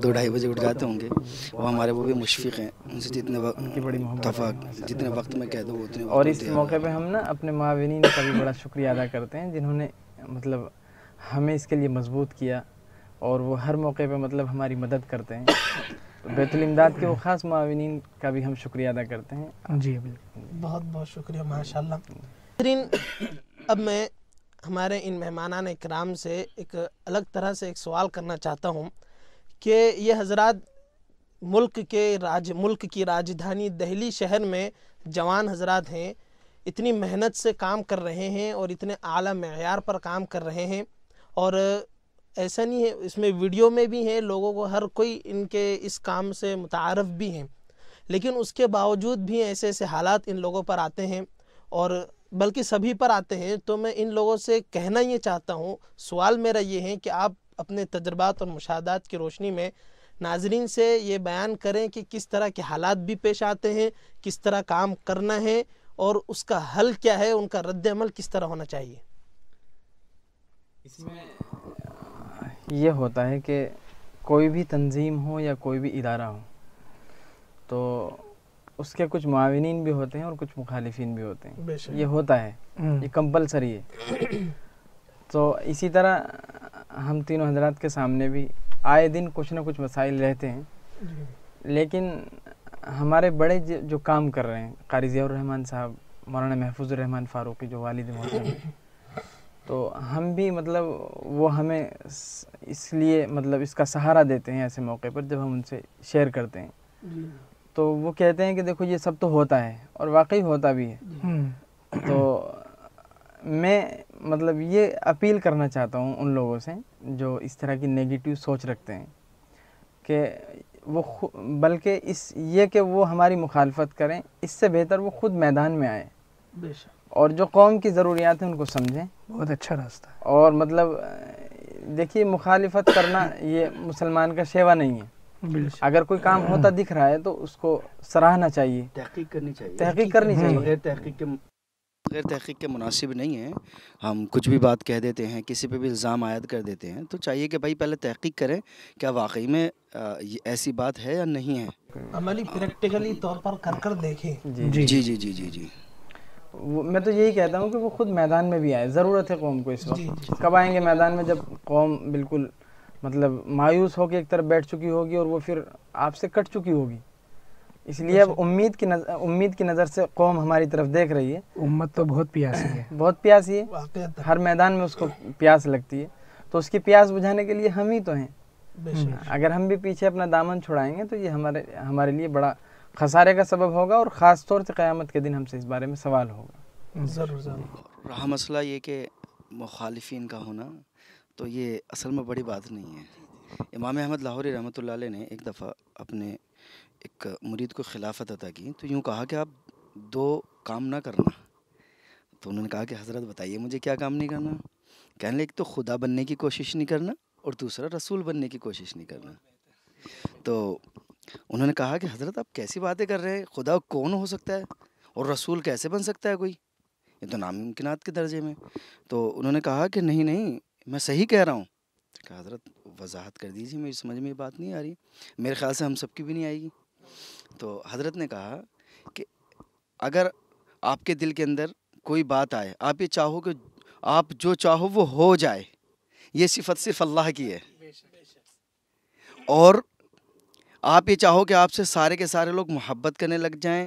दो ढाई बजे उठ जाते होंगे वो हमारे वो भी मुशफिक हैं उनसे जितने तफाक जितने वक्त में कह दो उतने और इस मौके पे हम ना अपने माविन का भी बड़ा शुक्रिया अदा करते हैं जिन्होंने मतलब हमें इसके लिए मजबूत किया और वो हर मौके पे मतलब हमारी मदद करते हैं तो इमदाद के वो ख़ास माविन का भी हम शुक्रिया अदा करते हैं जी बिल्कुल बहुत बहुत शुक्रिया माशा अब मैं हमारे इन मेहमान कराम से एक अलग तरह से एक सवाल करना चाहता हूँ कि ये हजरात मुल्क के राज मुल्क की राजधानी दहली शहर में जवान हजरात हैं इतनी मेहनत से काम कर रहे हैं और इतने आला मैार पर काम कर रहे हैं और ऐसा नहीं है इसमें वीडियो में भी हैं लोगों को हर कोई इनके इस काम से मुतारफ़ भी हैं लेकिन उसके बावजूद भी ऐसे ऐसे हालात इन लोगों पर आते हैं और बल्कि सभी पर आते हैं तो मैं इन लोगों से कहना ये चाहता हूँ सवाल मेरा ये है कि आप अपने तजर्बात और मुशाहदात की रोशनी में नाजरीन से ये बयान करें कि किस तरह के हालात भी पेश आते हैं किस तरह काम करना है और उसका हल क्या है उनका रद्दमल किस तरह होना चाहिए इसमें यह होता है कि कोई भी तंजीम हो या कोई भी इदारा हो तो उसके कुछ माविन भी होते हैं और कुछ मुखालिफिन भी होते हैं ये होता है हम्म। ये कंपलसरी है (coughs) तो इसी तरह हम तीनों हजरात के सामने भी आए दिन कुछ ना कुछ मसाइल रहते हैं लेकिन हमारे बड़े जो काम कर रहे हैं कारी ज़ियाउररहमान साहब मौलाना महफूज रहमान फ़ारूकी जो वालिद मोहतरम हैं (coughs) तो हम भी मतलब वो हमें इसलिए मतलब इसका सहारा देते हैं ऐसे मौके पर जब हम उनसे शेयर करते हैं तो वो कहते हैं कि देखो ये सब तो होता है और वाकई होता भी है हम्म। तो मैं मतलब ये अपील करना चाहता हूँ उन लोगों से जो इस तरह की नेगेटिव सोच रखते हैं कि वो बल्कि इस ये कि वो हमारी मुखालफत करें इससे बेहतर वो खुद मैदान में आए और जो कौम की ज़रूरियात हैं उनको समझें बहुत अच्छा रास्ता है और मतलब देखिए मुखालफत करना ये मुसलमान का शेवा नहीं है अगर कोई काम होता हाँ। दिख रहा है तो उसको सराहना चाहिए तहकीक करनी चाहिए तहकीक करनी चाहिए बगैर तहकीक के बगैर तहकीक के मुनासिब नहीं है हम कुछ भी बात कह देते हैं किसी पे भी इल्ज़ाम आयद कर देते हैं तो चाहिए कि भाई पहले तहकीक करें क्या वाकई में ये ऐसी बात है या नहीं है अमली प्रैक्टिकली तौर पर कर कर देखें जी जी जी जी जी जी मैं तो यही कहता हूँ कि वो खुद मैदान में भी आए ज़रूरत है कौम को इस वक्त कब आएंगे मैदान में जब कौम बिल्कुल मतलब मायूस होकर एक तरफ बैठ चुकी होगी और वो फिर आपसे कट चुकी होगी इसलिए अब अच्छा। उम्मीद की नज़र उम्मीद की नज़र से कौम हमारी तरफ देख रही है उम्मत तो बहुत प्यासी है (clears throat) बहुत प्यासी है तो। हर मैदान में उसको प्यास लगती है तो उसकी प्यास बुझाने के लिए हम ही तो हैं हाँ, अगर हम भी पीछे अपना दामन छुड़ाएंगे तो ये हमारे हमारे लिए बड़ा खसारे का सबब होगा और ख़ास तौर से क़्यामत के दिन हमसे इस बारे में सवाल होगा ज़रूर ज़रूर रहा मसला ये कि मुखालफन का होना तो ये असल में बड़ी बात नहीं है इमाम अहमद लाहौरी रहमत ने एक दफ़ा अपने एक मुरीद को खिलाफत अदा की तो यूँ कहा कि आप दो काम ना करना तो उन्होंने कहा कि हज़रत बताइए मुझे क्या काम नहीं करना कहने लगे एक तो खुदा बनने की कोशिश नहीं करना और दूसरा रसूल बनने की कोशिश नहीं करना तो उन्होंने कहा कि हज़रत आप कैसी बातें कर रहे हैं खुदा कौन हो सकता है और रसूल कैसे बन सकता है कोई ये तो नामुमकिन के दर्जे में तो उन्होंने कहा कि नहीं नहीं मैं सही कह रहा हूँ कहा हजरत वजाहत कर दीजिए मेरी समझ में ये बात नहीं आ रही मेरे ख्याल से हम सबकी भी नहीं आएगी तो हजरत ने कहा कि अगर आपके दिल के अंदर कोई बात आए आप ये चाहो कि आप जो चाहो वो हो जाए ये सिफत सिर्फ अल्लाह की है और आप ये चाहो कि आपसे सारे के सारे लोग मोहब्बत करने लग जाएं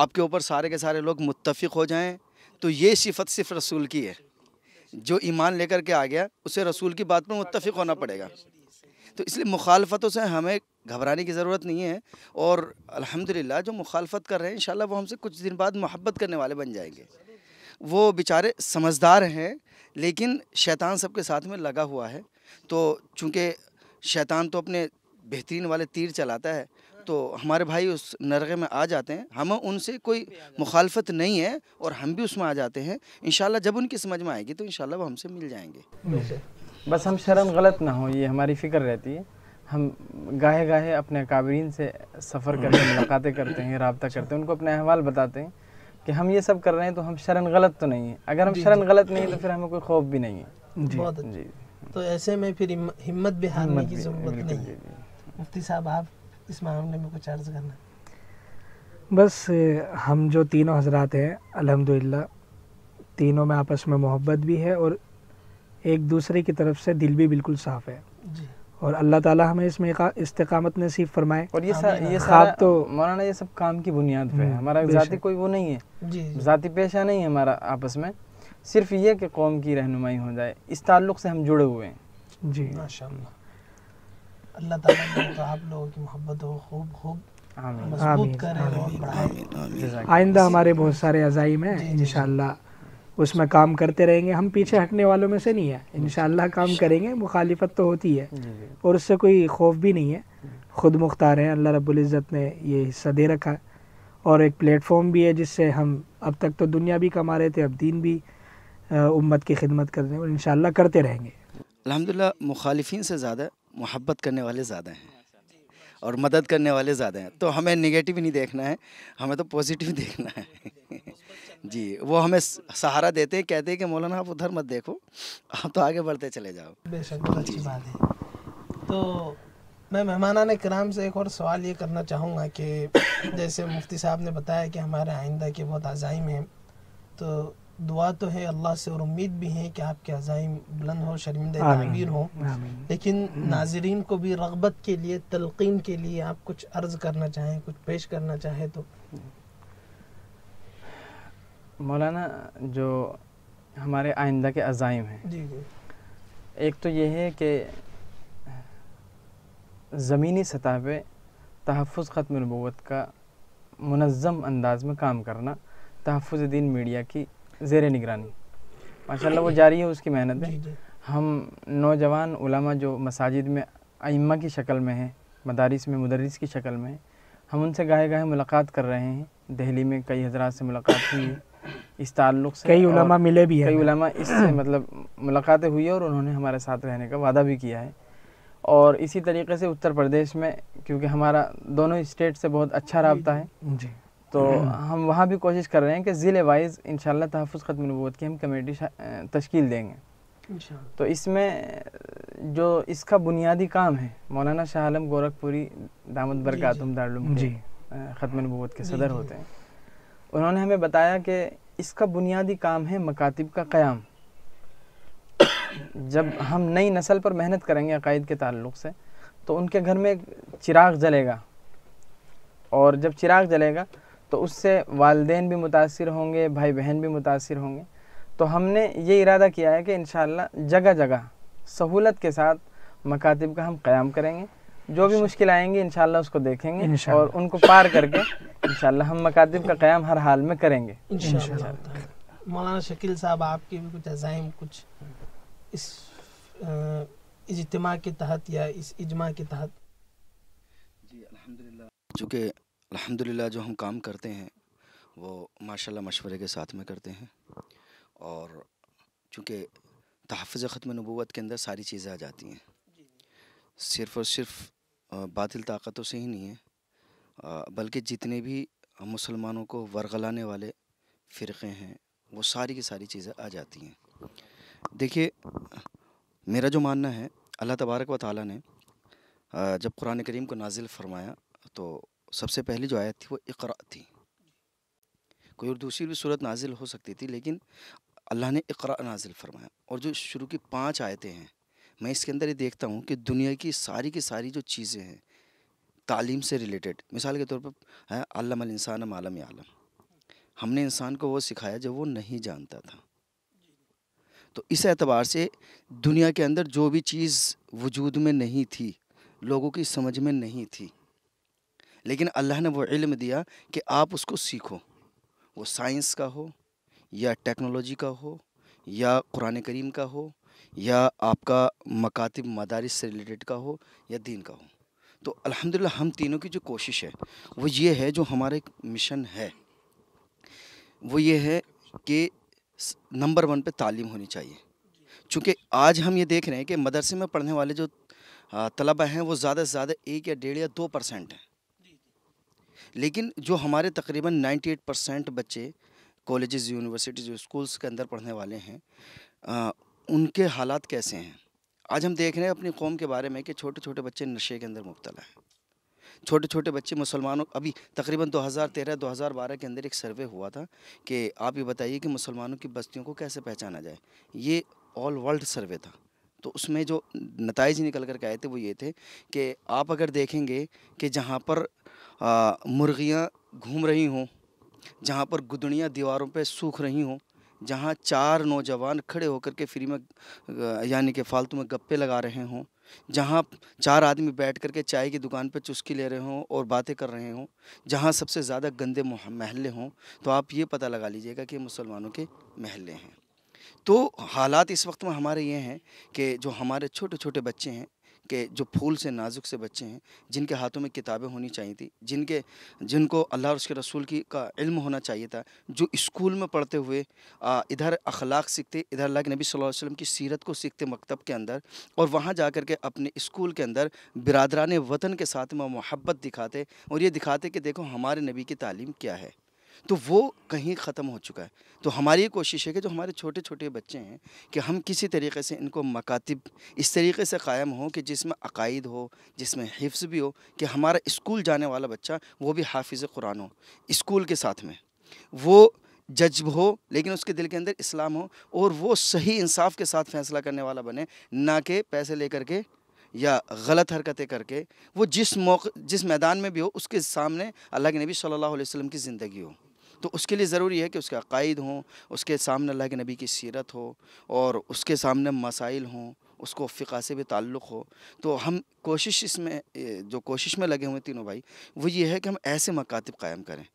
आपके ऊपर सारे के सारे लोग मुत्तफ़ हो जाएं तो ये सिफत सिर्फ रसूल की है जो ईमान लेकर के आ गया उसे रसूल की बात पर मुतफ़ होना पड़ेगा तो इसलिए मुखालफतों से हमें घबराने की ज़रूरत नहीं है और अल्हम्दुलिल्लाह जो मुखालफत कर रहे हैं इन वो हमसे कुछ दिन बाद मोहब्बत करने वाले बन जाएंगे वो बेचारे समझदार हैं लेकिन शैतान सबके साथ में लगा हुआ है तो चूँकि शैतान तो अपने बेहतरीन वाले तीर चलाता है तो हमारे भाई उस नरगे में आ जाते हैं हम उनसे कोई मुखालफत नहीं है और हम भी उसमें आ जाते हैं इन जब उनकी समझ में आएगी तो इन वो हमसे मिल जाएंगे बस हम शर्म गलत ना हो ये हमारी फिक्र रहती है हम गाहे गाहे अपने काबरीन से सफ़र करते हैं मुलाकातें करते हैं रबता करते हैं उनको अपने अहवाल बताते हैं कि हम ये सब कर रहे हैं तो हम शरण गलत तो नहीं है अगर हम शरण गलत नहीं है तो फिर हमें कोई खौफ भी नहीं है जी बहुत जी तो ऐसे में फिर हिम्मत भी हारने की ज़रूरत नहीं है मुफ्ती साहब आप इस मामले में कुछ अर्ज़ करना बस हम जो तीनों हजरात हैं अलहमदिल्ला तीनों में आपस में मोहब्बत भी है और एक दूसरे की तरफ से दिल भी बिल्कुल साफ़ है जी और अल्लाह ताला हमें इसमें इस्तकामत नसीब फरमाए और ये सा, ये खाब तो मौलाना ये सब काम की बुनियाद पे है हम्म, हमारा जाति कोई वो नहीं है जाति पेशा नहीं है हमारा आपस में सिर्फ ये कि कौम की रहनुमाई हो जाए इस ताल्लुक़ से हम जुड़े हुए हैं जी माशा अल्लाह ताला तो आप लोगों की मोहब्बत हो खूब खूब आइंदा हमारे बहुत सारे अजाइम हैं इन उसमें काम करते रहेंगे हम पीछे हटने वालों में से नहीं है इन काम करेंगे मुखालिफत तो होती है और उससे कोई खौफ भी नहीं है ख़ुद मुख्तार हैं अल्लाह रबुल्जत ने ये हिस्सा दे रखा है और एक प्लेटफॉर्म भी है जिससे हम अब तक तो दुनिया भी कमा रहे थे अब दीन भी उम्मत की खिदमत कर रहे हैं और इन करते रहेंगे अलहमदिल्ला मुखालफी से ज़्यादा मोहब्बत करने वाले ज़्यादा हैं और मदद करने वाले ज़्यादा हैं तो हमें निगेटिव नहीं देखना है हमें तो पॉजिटिव (laughs) देखना है जी वो हमें सहारा देते हैं कहते हैं कि मौलाना आप उधर मत देखो आप तो आगे बढ़ते चले जाओ बेशक तो अच्छी बात है तो मैं ने कराम से एक और सवाल ये करना चाहूँगा कि जैसे मुफ्ती साहब ने बताया कि हमारे आइंदा के बहुत आज़ाइम हैं तो दुआ तो है अल्लाह से और उम्मीद भी है कि आपके अजाइम बुलंद हो शर्मिंदा तबीर हो लेकिन हम्म। नाजरीन को भी रगबत के लिए तलकिन के लिए आप कुछ अर्ज करना चाहें कुछ पेश करना चाहें तो मौलाना जो हमारे आइंदा के अजाइम हैं एक तो ये है कि ज़मीनी सतह पे तहफ़ ख़त्म नबूत का मनज़म अंदाज में काम करना तहफ़ दीन मीडिया की ज़ेर निगरानी माशा वो जारी है उसकी मेहनत है हम नौजवान उलामा जो मसाजिद में अम्मा की शक्ल में हैं मदारस में मदरस की शक्ल में हम उनसे गाहे गाहे मुलाकात कर रहे हैं दिल्ली में कई हजरात से मुलाकात हुई है इस ताल्लुक से कई उलामा मिले भी हैं कई उलामा इससे (clears throat) मतलब मुलाकातें हुई और उन्होंने हमारे साथ रहने का वादा भी किया है और इसी तरीके से उत्तर प्रदेश में क्योंकि हमारा दोनों स्टेट से बहुत अच्छा रबता है जी तो हम्म। हम वहाँ भी कोशिश कर रहे हैं कि ज़िले वाइज इन तहफ़ ख़त्म नबूत की हम कमेटी तश्कील देंगे तो इसमें जो इसका बुनियादी काम है मौलाना शाह आलम गोरखपुरी दामद बरकातम दारुम जी ख़त्म हाँ। नबूत के सदर होते हैं उन्होंने हमें बताया कि इसका बुनियादी काम है मकातब का क़्याम (coughs) जब हम नई नस्ल पर मेहनत करेंगे अकायद के ताल्लुक से तो उनके घर में चिराग जलेगा और जब चिराग जलेगा तो उससे वालदे भी मुतासर होंगे भाई बहन भी मुतासर होंगे तो हमने ये इरादा किया है कि इन जगह जगह सहूलत के साथ मकातब का हम क़्याम करेंगे जो भी मुश्किल आएंगी इन उसको देखेंगे और उनको पार करके इन हम मकातब का क़्याम हर हाल में करेंगे मौलाना शकील साहब आपके भी कुछ अजाइम कुछ इस इजतमा के तहत या इस इजमा के तहत जी अलहमदिल्ला चूँकि अल्हम्दुलिल्लाह जो हम काम करते हैं वो माशाल्लाह मशवरे के साथ में करते हैं और चूँकि तहफ़ ख़त्म नबूत के अंदर सारी चीज़ें आ जाती हैं सिर्फ़ और सिर्फ बातिल ताकतों तो से ही नहीं है बल्कि जितने भी मुसलमानों को वरगलाने वाले फ़िरक़े हैं वो सारी की सारी चीज़ें आ जाती हैं देखिए मेरा जो मानना है अल्लाह तबारक व ताली ने जब कुरान करीम को नाजिल फरमाया तो सबसे पहले जो आयत थी वो इकर थी कोई और दूसरी भी सूरत नाजिल हो सकती थी लेकिन अल्लाह ने इकर नाजिल फरमाया और जो शुरू की पाँच आयतें हैं मैं इसके अंदर ये देखता हूँ कि दुनिया की सारी की सारी जो चीज़ें हैं तालीम से रिलेटेड मिसाल के तौर पर है आलम इंसान आलम आलम हमने इंसान को वो सिखाया जो वो नहीं जानता था तो इस एतबार से दुनिया के अंदर जो भी चीज़ वजूद में नहीं थी लोगों की समझ में नहीं थी लेकिन अल्लाह ने वो इल्म दिया कि आप उसको सीखो वो साइंस का हो या टेक्नोलॉजी का हो या कुरान करीम का हो या आपका मकातब मदारस से रिलेटेड का हो या दीन का हो तो अल्हम्दुलिल्लाह हम तीनों की जो कोशिश है वो ये है जो हमारा एक मिशन है वो ये है कि नंबर वन पे तालीम होनी चाहिए चूँकि आज हम ये देख रहे हैं कि मदरसे में पढ़ने वाले जो तलबा हैं वो ज़्यादा से ज़्यादा एक या डेढ़ या दो परसेंट हैं लेकिन जो हमारे तकरीबन 98 परसेंट बच्चे कॉलेजेस यूनिवर्सिटीज़ स्कूल्स के अंदर पढ़ने वाले हैं आ, उनके हालात कैसे हैं आज हम देख रहे हैं अपनी कौम के बारे में कि छोटे छोटे बच्चे नशे के अंदर मुबतला हैं छोटे छोटे बच्चे मुसलमानों अभी तकरीबन 2013-2012 के अंदर एक सर्वे हुआ था कि आप ये बताइए कि मुसलमानों की बस्तियों को कैसे पहचाना जाए ये ऑल वर्ल्ड सर्वे था तो उसमें जो नतज निकल कर के आए थे वो ये थे कि आप अगर देखेंगे कि जहाँ पर मुर्गियाँ घूम रही हों जहाँ पर गुदड़ियाँ दीवारों पर सूख रही हों जहाँ चार नौजवान खड़े होकर के फ्री में यानी कि फालतू में गप्पे लगा रहे हों जहाँ चार आदमी बैठ कर के चाय की दुकान पर चुस्की ले रहे हों और बातें कर रहे हों जहाँ सबसे ज़्यादा गंदे महल्ले हों तो आप ये पता लगा लीजिएगा कि मुसलमानों के महल्ले हैं तो हालात इस वक्त में हमारे ये हैं कि जो हमारे छोटे छोटे बच्चे हैं के जो फूल से नाजुक से बच्चे हैं जिनके हाथों में किताबें होनी चाहिए थी जिनके जिनको अल्लाह और उसके रसूल की का इल्म होना चाहिए था जो स्कूल में पढ़ते हुए आ, इधर अखलाक सीखते इधर अल्लाह के नबी सल्लल्लाहु अलैहि वसल्लम की सीरत को सीखते मकतब के अंदर और वहाँ जा कर के अपने स्कूल के अंदर बिरदरान वतन के साथ में मोहब्बत दिखाते और ये दिखाते कि देखो हमारे नबी की तालीम क्या है तो वो कहीं ख़त्म हो चुका है तो हमारी कोशिश है कि जो हमारे छोटे छोटे बच्चे हैं कि हम किसी तरीके से इनको मकातब इस तरीके से कायम हो कि जिसमें अकायद हो जिसमें हिफ्स भी हो कि हमारा स्कूल जाने वाला बच्चा वो भी हाफिज़ कुरान हो स्कूल के साथ में वो जज्ब हो लेकिन उसके दिल के अंदर इस्लाम हो और वो सही इंसाफ के साथ फैसला करने वाला बने ना कि पैसे लेकर के या गलत हरकतें करके वो जिस मौके जिस मैदान में भी हो उसके सामने अल्लाह के नबी सल्लल्लाहु अलैहि वसल्लम की ज़िंदगी हो तो उसके लिए ज़रूरी है कि उसके अकायद हों उसके सामने अल्लाह के नबी की सीरत हो और उसके सामने मसाइल हों उसको फ़िका से भी ताल्लुक़ हो तो हम कोशिश इसमें जो कोशिश में लगे हुए तीनों भाई वो ये है कि हम ऐसे मकातब कायम करें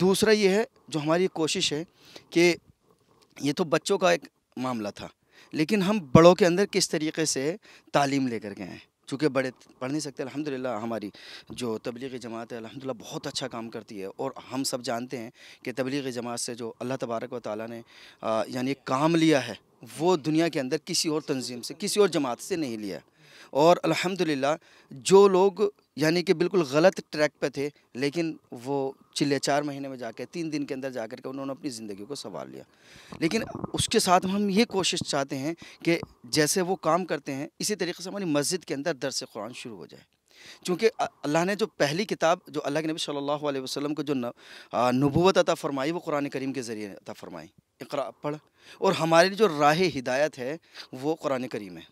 दूसरा ये है जो हमारी कोशिश है कि ये तो बच्चों का एक मामला था लेकिन हम बड़ों के अंदर किस तरीके से तालीम लेकर गए हैं चूँकि बड़े पढ़ नहीं सकते अलहमदिल्ला हमारी जो तबलीगी जमात है अलहमदिल्ला बहुत अच्छा काम करती है और हम सब जानते हैं कि तबलीगी जमात से जो अल्लाह तबारक व ताली ने यानी काम लिया है वो दुनिया के अंदर किसी और तंजीम से किसी और जमात से नहीं लिया है और अल्हम्दुलिल्लाह जो लोग यानी कि बिल्कुल गलत ट्रैक पे थे लेकिन वो चिल्ले चार महीने में जाकर तीन दिन के अंदर जाकर के उन्होंने अपनी ज़िंदगी को संवार लिया लेकिन उसके साथ हम ये कोशिश चाहते हैं कि जैसे वो काम करते हैं इसी तरीके से हमारी मस्जिद के अंदर दरस कुरान शुरू हो जाए चूँकि अल्लाह ने जो पहली किताब जो अल्लाह के नबी सल्लल्लाहु अलैहि वसल्लम को जो नबूवत अता फरमाई वो कुरान करीम के ज़रिए अता फरमाई इकरा पढ़ और हमारी जो राह हिदायत है वो कुरान करीम है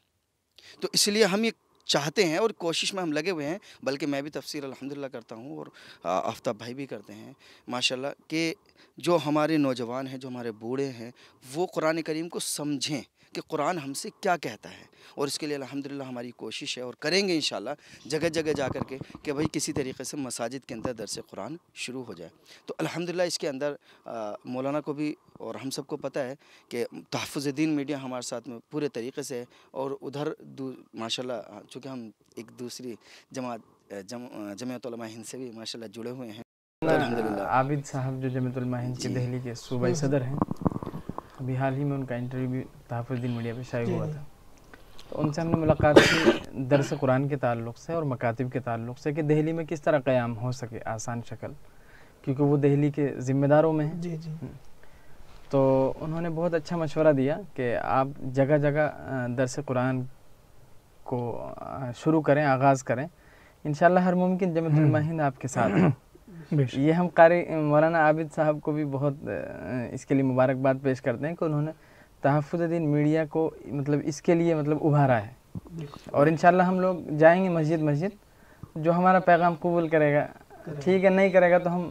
तो इसलिए हम ये चाहते हैं और कोशिश में हम लगे हुए हैं बल्कि मैं भी तफसीर अलहमदिल्ला करता हूँ और आफ्ताब भाई भी करते हैं माशाल्लाह कि जो हमारे नौजवान हैं जो हमारे बूढ़े हैं वो कुरान करीम को समझें कि कुरान हमसे क्या कहता है और इसके लिए अलहमदिल्ला हमारी कोशिश है और करेंगे इन जगह जगह जा कर के कि भाई किसी तरीके से मसाजिद के अंदर दरस कुरान शुरू हो जाए तो अलहमदिल्ला इसके अंदर आ, मौलाना को भी और हम सबको पता है कि तहफ़ दीन मीडिया हमारे साथ में पूरे तरीके से है और उधर माशाल्लाह चूँकि हम एक दूसरी जमात जम, जमयतलमा हिंद से भी माशाल्लाह जुड़े हुए हैं आबिद साहब जो जमयतलमा हिंद के दहली के सूबाई हम्म। सदर हैं अभी हाल ही में उनका इंटरव्यू तहफुद्दीन मीडिया पर शायद हुआ था तो उनसे हमने मुलाकात की दरस कुरान के ताल्लुक से और मकातब के ताल्लुक से कि दिल्ली में किस तरह क़्याम हो सके आसान शक्ल क्योंकि वो दिल्ली के ज़िम्मेदारों में हैं जी जी हम्म। तो उन्होंने बहुत अच्छा मशवरा दिया कि आप जगह जगह दरस कुरान को शुरू करें आगाज़ करें इन हर मुमकिन जमतुलमाहिंद आपके साथ ये हम कारी मौलाना आबिद साहब को भी बहुत इसके लिए मुबारकबाद पेश करते हैं कि उन्होंने तहफुद्दीन मीडिया को मतलब इसके लिए मतलब उभारा है और इन हम लोग जाएंगे मस्जिद मस्जिद जो हमारा पैगाम कबूल करेगा ठीक है नहीं करेगा तो हम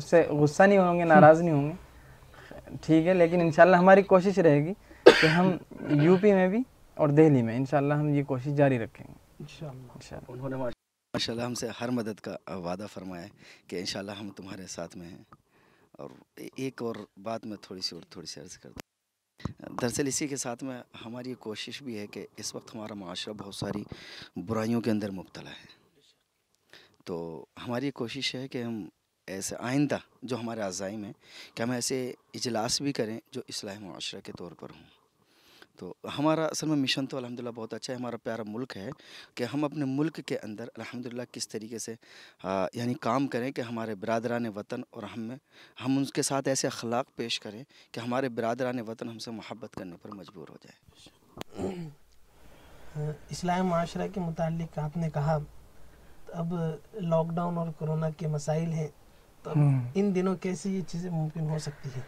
उससे गुस्सा नहीं होंगे नाराज़ नहीं होंगे ठीक है लेकिन इन हमारी कोशिश रहेगी कि हम यूपी में भी और दिल्ली में इन हम ये कोशिश जारी रखेंगे माशा हमसे हर मदद का वादा फरमाए कि इन हम तुम्हारे साथ में हैं और एक और बात मैं थोड़ी सी और थोड़ी सी अर्ज़ कर दूँ दरअसल इसी के साथ में हमारी कोशिश भी है कि इस वक्त हमारा माशरा बहुत सारी बुराइयों के अंदर मुबतला है तो हमारी कोशिश है कि हम ऐसे आइंदा जो हमारे आज़ाइम हैं कि हम ऐसे इजलास भी करें जो इसलाह माशरा के तौर पर हों तो हमारा असल में मिशन तो अलहमदिल्ला बहुत अच्छा है हमारा प्यारा मुल्क है कि हम अपने मुल्क के अंदर अलहमदिल्ला किस तरीके से यानी काम करें कि हमारे बरदरान वतन और हम में हम उनके साथ ऐसे अखलाक पेश करें कि हमारे बरदरान वतन हमसे मोहब्बत करने पर मजबूर हो जाए (coughs) इस्लाम माशरा के मुतालिक आपने कहा तो अब लॉकडाउन और कोरोना के मसाइल हैं तो हम्म। इन दिनों कैसे ये चीज़ें मुमकिन हो सकती हैं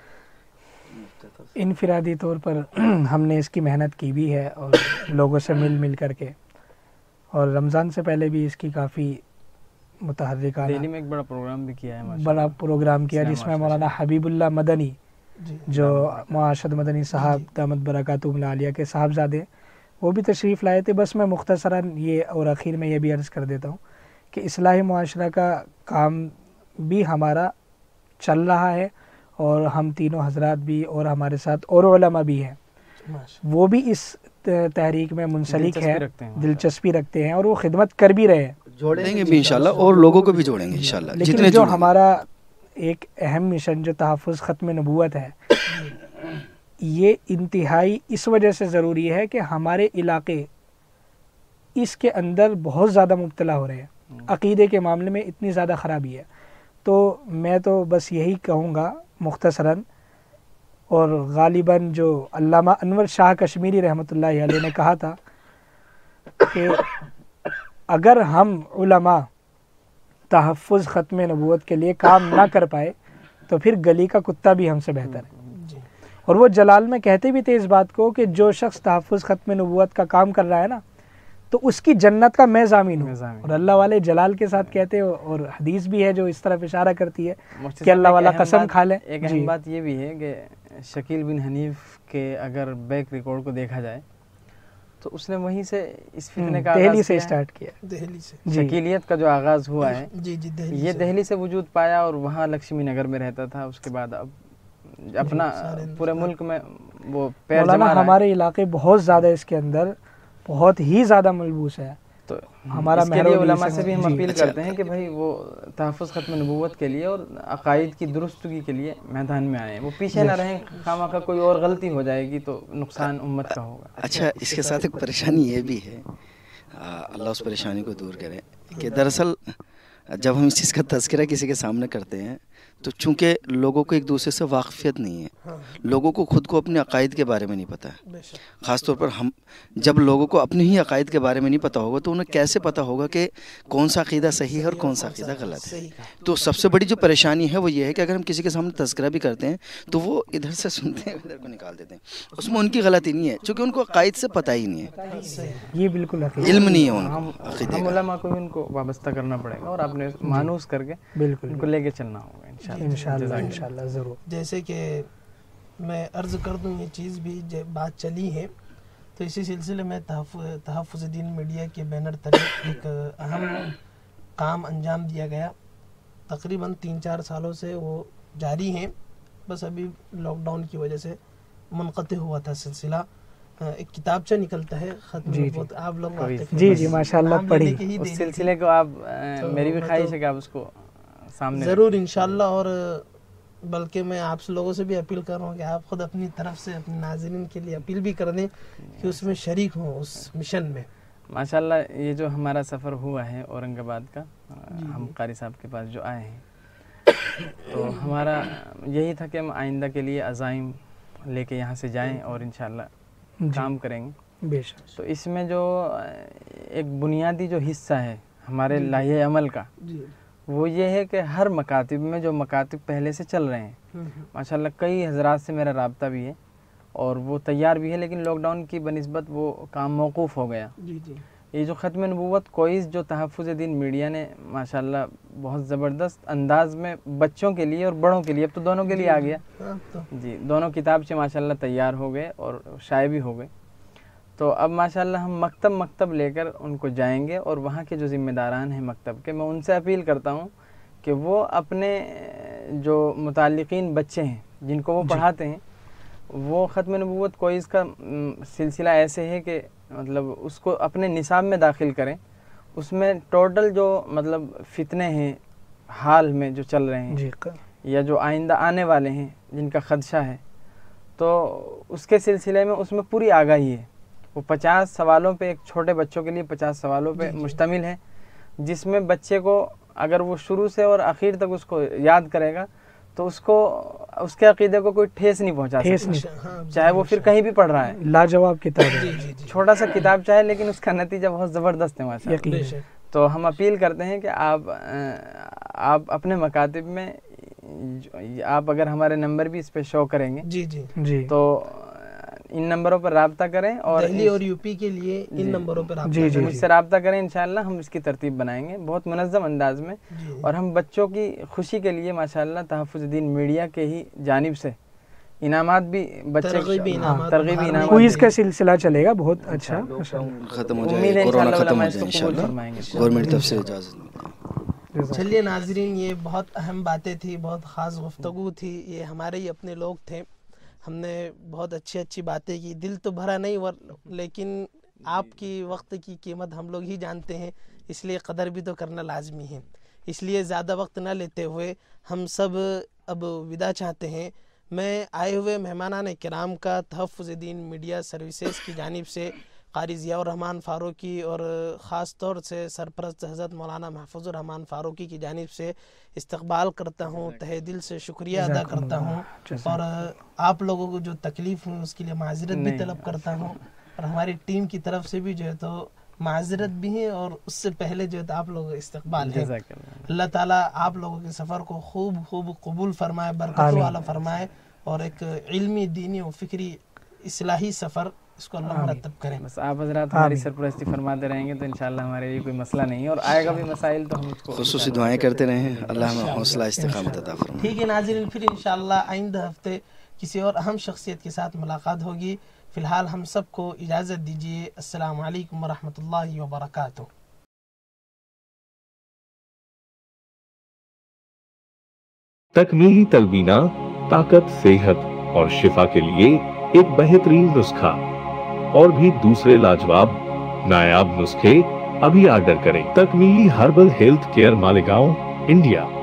इनफरादी तौर पर (clears throat) हमने इसकी मेहनत की भी है और लोगों से मिल मिल करके और रमज़ान से पहले भी इसकी काफ़ी मुतहरिका दिल्ली में एक बड़ा प्रोग्राम भी किया है बड़ा प्रोग्राम किया जिसमें मौलाना हबीबुल्ला मदनी जो माशद मदनी साहब दामद बरकत आलिया के साहबजादे वो भी तशरीफ़ लाए थे बस मैं मुख्तसरा ये और आखिर में ये भी अर्ज़ कर देता हूँ कि इसलाही माशरा का काम भी हमारा चल रहा है और हम तीनों हजरात भी और हमारे साथ और भी हैं वो भी इस तहरीक में मुंसलिक है दिलचस्पी रखते हैं और वो खिदमत कर भी रहे हैं जोड़ेंगे भी इंशाल्लाह और लोगों को भी जोड़ेंगे इंशाल्लाह लेकिन जो हमारा एक अहम मिशन जो तहफ़ ख़त्म नबूत है ये इंतहाई इस वजह से ज़रूरी है कि हमारे इलाके इसके अंदर बहुत ज़्यादा मुबतला हो रहे हैं हम्म। अकीदे के मामले में इतनी ज़्यादा ख़राबी है तो मैं तो बस यही कहूँगा मुख्तसरा और गालिबा जो अल्लामा अनवर शाह कश्मीरी रहमत ने कहा था कि अगर हम उलमा तहफ़ ख़त्म नबूत के लिए काम ना कर पाए तो फिर गली का कुत्ता भी हमसे बेहतर है हम्म, और वो जलाल में कहते भी थे इस बात को कि जो शख्स तहफ़ ख़त्म नबूत का काम कर रहा है ना तो उसकी जन्नत का मैं जामीन हूँ और अल्लाह वाले जलाल के साथ कहते हैं और हदीस भी है जो इस तरफ इशारा करती है कि अल्लाह वाला कसम खा ले एक अहम बात ये भी है कि शकील बिन हनीफ के अगर बैक रिकॉर्ड को देखा जाए तो उसने वहीं से इस हम्म, फितने का दहली से स्टार्ट किया दहली से शकीलियत का जो आगाज़ हुआ है जी जी दहली ये दहली से वजूद पाया और वहाँ लक्ष्मी नगर में रहता था उसके बाद अब अपना पूरे मुल्क में वो पैर जमा हमारे इलाके बहुत ज़्यादा इसके अंदर बहुत ही ज़्यादा मलबूस है तो हमारा उलमा से भी हम अपील अच्छा, करते हैं अच्छा। कि भाई वो तहफ़ ख़त्म नबूत के लिए और अकायद की दुरुस्तगी के लिए मैदान में आए वो पीछे ना रहें खामा का कोई और गलती हो जाएगी तो नुकसान उम्मत का होगा अच्छा, अच्छा इसके साथ एक परेशानी ये भी है अल्लाह उस परेशानी को दूर करे कि दरअसल जब हम इस चीज़ का तस्करा किसी के सामने करते हैं तो चूंकि लोगों को एक दूसरे से वाकफियत नहीं है हाँ, हाँ। लोगों को खुद को अपने अकायद के बारे में नहीं पता है ख़ास तौर पर हम जब लोगों को अपने ही अकायद के बारे में नहीं पता होगा तो उन्हें कैसे पता होगा कि कौन सा अकीदा सही है और कौन सा अकीदा गलत है तो सबसे बड़ी जो परेशानी है वो ये है कि अगर हम किसी के सामने तस्करा भी करते हैं तो वो इधर से सुनते हैं इधर को निकाल देते हैं उसमें उनकी गलती नहीं है चूँकि उनको अकायद से पता ही नहीं है ये बिल्कुल इल्म नहीं है उनको को भी उनको वाबस्ता करना पड़ेगा और आपने मानूस करके बिल्कुल लेके चलना होगा इंशाल्लाह ज़रूर जैसे कि मैं अर्ज़ कर दूँ ये चीज़ भी जब बात चली है तो इसी सिलसिले में तहफ़ दिन मीडिया के बैनर तले एक अहम काम अंजाम दिया गया तकरीबन तीन चार सालों से वो जारी हैं बस अभी लॉकडाउन की वजह से मुनक़ हुआ था सिलसिला एक किताबचा निकलता है जी जी आप लोग जी जी माशाल्लाह पढ़ी उस सिलसिले को आप तो मेरी भी ख्वाहिश तो है कि आप उसको सामने जरूर इनशाला और बल्कि मैं आप लोगों से भी अपील कर रहा हूँ कि आप खुद अपनी तरफ से अपने नाजरन के लिए अपील भी कर दें कि उसमें शरीक हों उस मिशन में माशाल्लाह ये जो हमारा सफ़र हुआ है औरंगाबाद का हम कारी साहब के पास जो आए हैं तो हमारा यही था कि हम आइंदा के लिए अज़ाइम लेके यहाँ से जाएं और इन काम करेंगे बेश तो इसमें जो एक बुनियादी जो हिस्सा है हमारे लाहे अमल का वो ये है कि हर मकातब में जो मकातब पहले से चल रहे हैं हम्म, हम्म। माशाल्लाह कई हजरात से मेरा रबता भी है और वो तैयार भी है लेकिन लॉकडाउन की बनस्बत वो काम मौकूफ़ हो गया जी जी ये जो ख़त्म नबूत कोइज़ जो तहफ़ दिन मीडिया ने माशाल्लाह बहुत ज़बरदस्त अंदाज में बच्चों के लिए और बड़ों के लिए अब तो दोनों के लिए आ गया हाँ, तो। जी दोनों किताब से माशा तैयार हो गए और शाये भी हो गए तो अब माशाल्लाह हम मकतब मकतब लेकर उनको जाएंगे और वहाँ के जो ज़िम्मेदारान हैं मकतब के मैं उनसे अपील करता हूँ कि वो अपने जो मतलकिन बच्चे हैं जिनको वो पढ़ाते हैं वो ख़त्म नबूत कोई इसका सिलसिला ऐसे है कि मतलब उसको अपने निसाब में दाखिल करें उसमें टोटल जो मतलब फितने हैं हाल में जो चल रहे हैं या जो आइंदा आने वाले हैं जिनका खदशा है तो उसके सिलसिले में उसमें पूरी आगाही है वो पचास सवालों पे एक छोटे बच्चों के लिए पचास सवालों पे मुश्तमिल है जिसमें बच्चे को अगर वो शुरू से और आखिर तक उसको याद करेगा तो उसको उसके अकीदे को कोई ठेस नहीं पहुंचा ठेस नहीं अच्छा, हाँ, चाहे वो फिर कहीं भी पढ़ रहा है लाजवाब किताब छोटा सा किताब चाहे लेकिन उसका नतीजा बहुत ज़बरदस्त है वहाँ तो हम अपील करते हैं कि आप आप अपने मकातब में आप अगर हमारे नंबर भी इस पे शो करेंगे जी जी जी तो इन नंबरों पर रबता करें और दिल्ली और यूपी के लिए इन नंबरों पर जी जी मुझसे रबता करें इंशाल्लाह हम इसकी तरतीब बनाएंगे बहुत मनज़म अंदाज में और हम बच्चों की खुशी के लिए माशाल्लाह तहफ़ुद्दीन मीडिया के ही जानब से इनामत भी बच्चे तरगीबी इनाम क्विज का सिलसिला चलेगा बहुत अच्छा, अच्छा खत्म हो जाएगा चलिए नाजरीन ये बहुत अहम बातें थी बहुत ख़ास गुफ्तु थी ये हमारे ही अपने लोग थे हमने बहुत अच्छी अच्छी बातें की दिल तो भरा नहीं वर लेकिन आपकी वक्त की कीमत हम लोग ही जानते हैं इसलिए कदर भी तो करना लाजमी है इसलिए ज़्यादा वक्त ना लेते हुए हम सब अब विदा चाहते हैं मैं आए हुए ने कराम का तहफ़ मीडिया सर्विसेज की जानब से कारी ज़ियाउररहमान फ़ारूकी और ख़ास तौर से सरपरस्त हज़रत मौलाना महफूज़रहमान फ़ारूकी की जानब से इस्तबाल करता हूँ तहे दिल से शुक्रिया अदा करता हूँ और आप लोगों को जो तकलीफ़ हुई उसके लिए माजरत भी तलब करता हूँ और हमारी टीम की तरफ से भी जो है तो माजरत भी है और उससे पहले जो है तो आप लोगों का इस्तकबाल है अल्लाह ताला आप लोगों के सफ़र को खूब खूब कबूल फरमाए बरकत वाला फरमाए और एक इल्मी दीनी और फिक्री इसलाही सफ़र इसको अल्लाह हाँ। मुरतब करें बस आप हजरात हमारी हाँ। सरपरस्ती फरमाते रहेंगे तो इंशाल्लाह हमारे लिए कोई मसला नहीं और आएगा भी मसाइल तो हम खसूस दुआएं करते रहे अल्लाह हमें हौसला इस्तकामत अता फरमाए ठीक है नाज़रीन फिर इंशाल्लाह आइंदा हफ्ते किसी और अहम शख्सियत के साथ मुलाकात होगी फ़िलहाल हम सबको इजाज़त दीजिए अस्सलाम वालेकुम व रहमतुल्लाहि व बरकातहू तकमीली तलबीना ताकत सेहत और शिफा के लिए एक बेहतरीन नुस्खा और भी दूसरे लाजवाब नायाब नुस्खे अभी ऑर्डर करें तकमीली हर्बल हेल्थ केयर मालिकाओं इंडिया